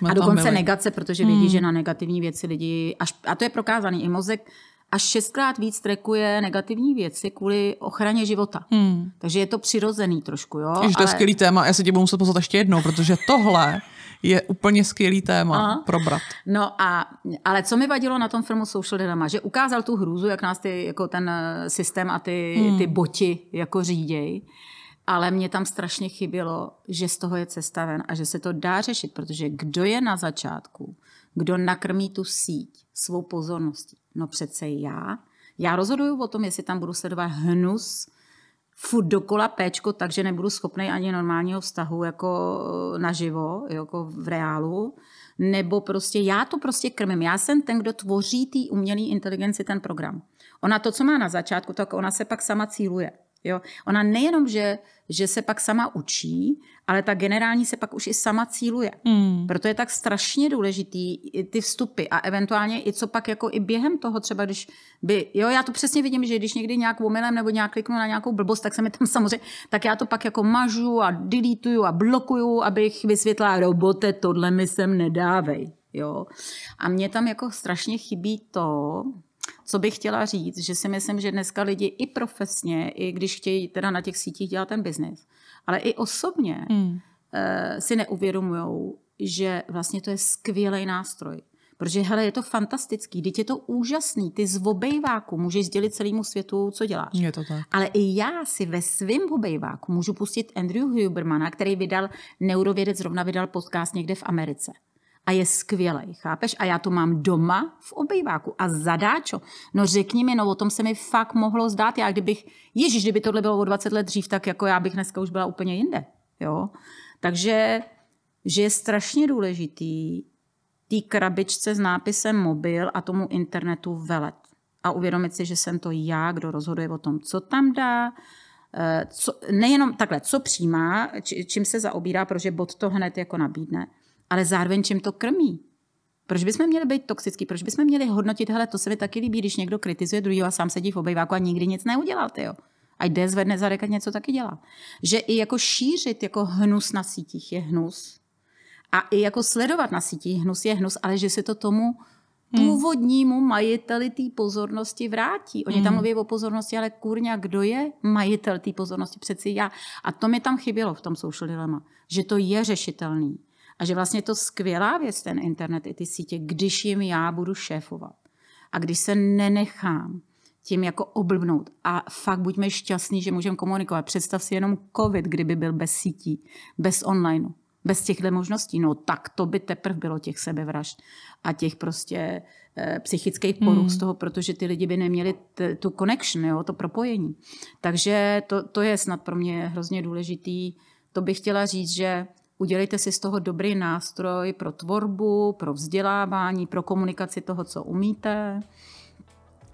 a dokonce tam negace, protože vidí, hmm. že na negativní věci lidi, až, a to je prokázaný, i mozek až šestkrát víc trekuje negativní věci kvůli ochraně života. Hmm. Takže je to přirozený trošku, jo. Takže to je skvělý téma, já se tě budu muset pozvat ještě jednou, protože tohle je úplně skvělý téma Aha. probrat. No a, ale co mi vadilo na tom filmu Social dynama, že ukázal tu hrůzu, jak nás ty, jako ten eh, systém a ty, hmm. ty boti jako řídějí, ale mě tam strašně chybělo, že z toho je cesta ven a že se to dá řešit, protože kdo je na začátku, kdo nakrmí tu síť svou pozorností? No přece já. Já rozhoduju o tom, jestli tam budu sledovat hnus, furt dokola péčko, takže nebudu schopný ani normálního vztahu jako eh, naživo, jako v reálu, nebo prostě já to prostě krmím. Já jsem ten, kdo tvoří té umělé inteligenci ten program. Ona to, co má na začátku, tak ona se pak sama cíluje. Jo? Ona nejenom, že, že se pak sama učí, ale ta generální se pak už i sama cíluje. Mm. Proto je tak strašně důležitý ty vstupy a eventuálně i co pak jako i během toho třeba, když by, jo, já to přesně vidím, že když někdy nějak omylem nebo nějak kliknu na nějakou blbost, tak se mi tam samozřejmě, tak já to pak jako mažu a delituju a blokuju, abych vysvětlila, robote, tohle mi sem nedávej. Jo. A mě tam jako strašně chybí to, co bych chtěla říct, že si myslím, že dneska lidi i profesně, i když chtějí teda na těch sítích dělat ten biznis, ale i osobně mm. si neuvědomují, že vlastně to je skvělý nástroj. Protože hele, je to fantastický, teď je to úžasný, ty z obejváku můžeš sdělit celému světu, co děláš. Je to tak. Ale i já si ve svém obejváku můžu pustit Andrew Hubermana, který vydal, neurovědec zrovna vydal podcast někde v Americe a je skvělý, chápeš? A já to mám doma v obejváku. A zadáčo, no řekni mi, no o tom se mi fakt mohlo zdát. Já kdybych, ježiš, kdyby tohle bylo o 20 let dřív, tak jako já bych dneska už byla úplně jinde, jo? Takže, že je strašně důležitý té krabičce s nápisem mobil a tomu internetu velet. A uvědomit si, že jsem to já, kdo rozhoduje o tom, co tam dá, eh, co, nejenom takhle, co přijímá, či, čím se zaobírá, protože bod to hned jako nabídne, ale zároveň čím to krmí. Proč bychom měli být toxický? Proč bychom měli hodnotit, hele, to se mi taky líbí, když někdo kritizuje druhého a sám sedí v obejváku a nikdy nic neudělal, jo. A jde, zvedne za a něco taky dělá. Že i jako šířit jako hnus na sítích je hnus. A i jako sledovat na sítích hnus je hnus, ale že se to tomu hmm. původnímu majiteli té pozornosti vrátí. Oni tam hmm. mluví o pozornosti, ale kurňa, kdo je majitel té pozornosti? Přeci já. A to mi tam chybělo v tom social dilema, že to je řešitelný. A že vlastně to skvělá věc, ten internet i ty sítě, když jim já budu šéfovat. A když se nenechám tím jako oblbnout. A fakt buďme šťastní, že můžeme komunikovat. Představ si jenom covid, kdyby byl bez sítí, bez onlineu, bez těchto možností. No tak to by teprve bylo těch sebevražd a těch prostě e, psychických hmm. poruch hmm. z toho, protože ty lidi by neměli t- tu connection, jo, to propojení. Takže to, to je snad pro mě hrozně důležitý. To bych chtěla říct, že Udělejte si z toho dobrý nástroj pro tvorbu, pro vzdělávání, pro komunikaci toho, co umíte.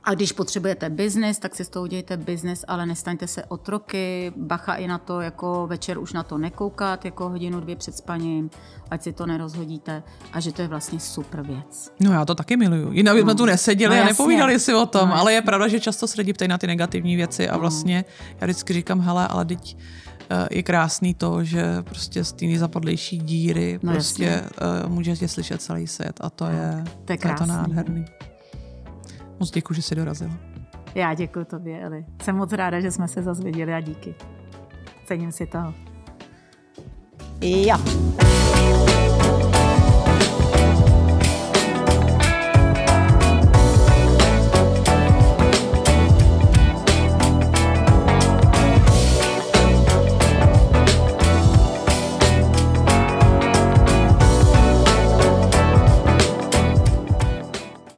A když potřebujete biznis, tak si z toho udělejte biznis, ale nestaňte se otroky, bacha i na to, jako večer už na to nekoukat, jako hodinu, dvě před spaním, ať si to nerozhodíte a že to je vlastně super věc. No já to taky miluju. Jinak no. tu neseděli no, a nepovídali si o no, tom, no, ale je pravda, že často se lidi ptají na ty negativní věci a no. vlastně já vždycky říkám, hele, ale teď Eh, je krásný to, že prostě z té nejzapadlejší díry no prostě může eh, můžete slyšet celý set a to no, je, to je, to je to nádherný. Moc děkuji, že jsi dorazila. Já děkuji tobě, Eli. Jsem moc ráda, že jsme se viděli a díky. Cením si toho. Jo.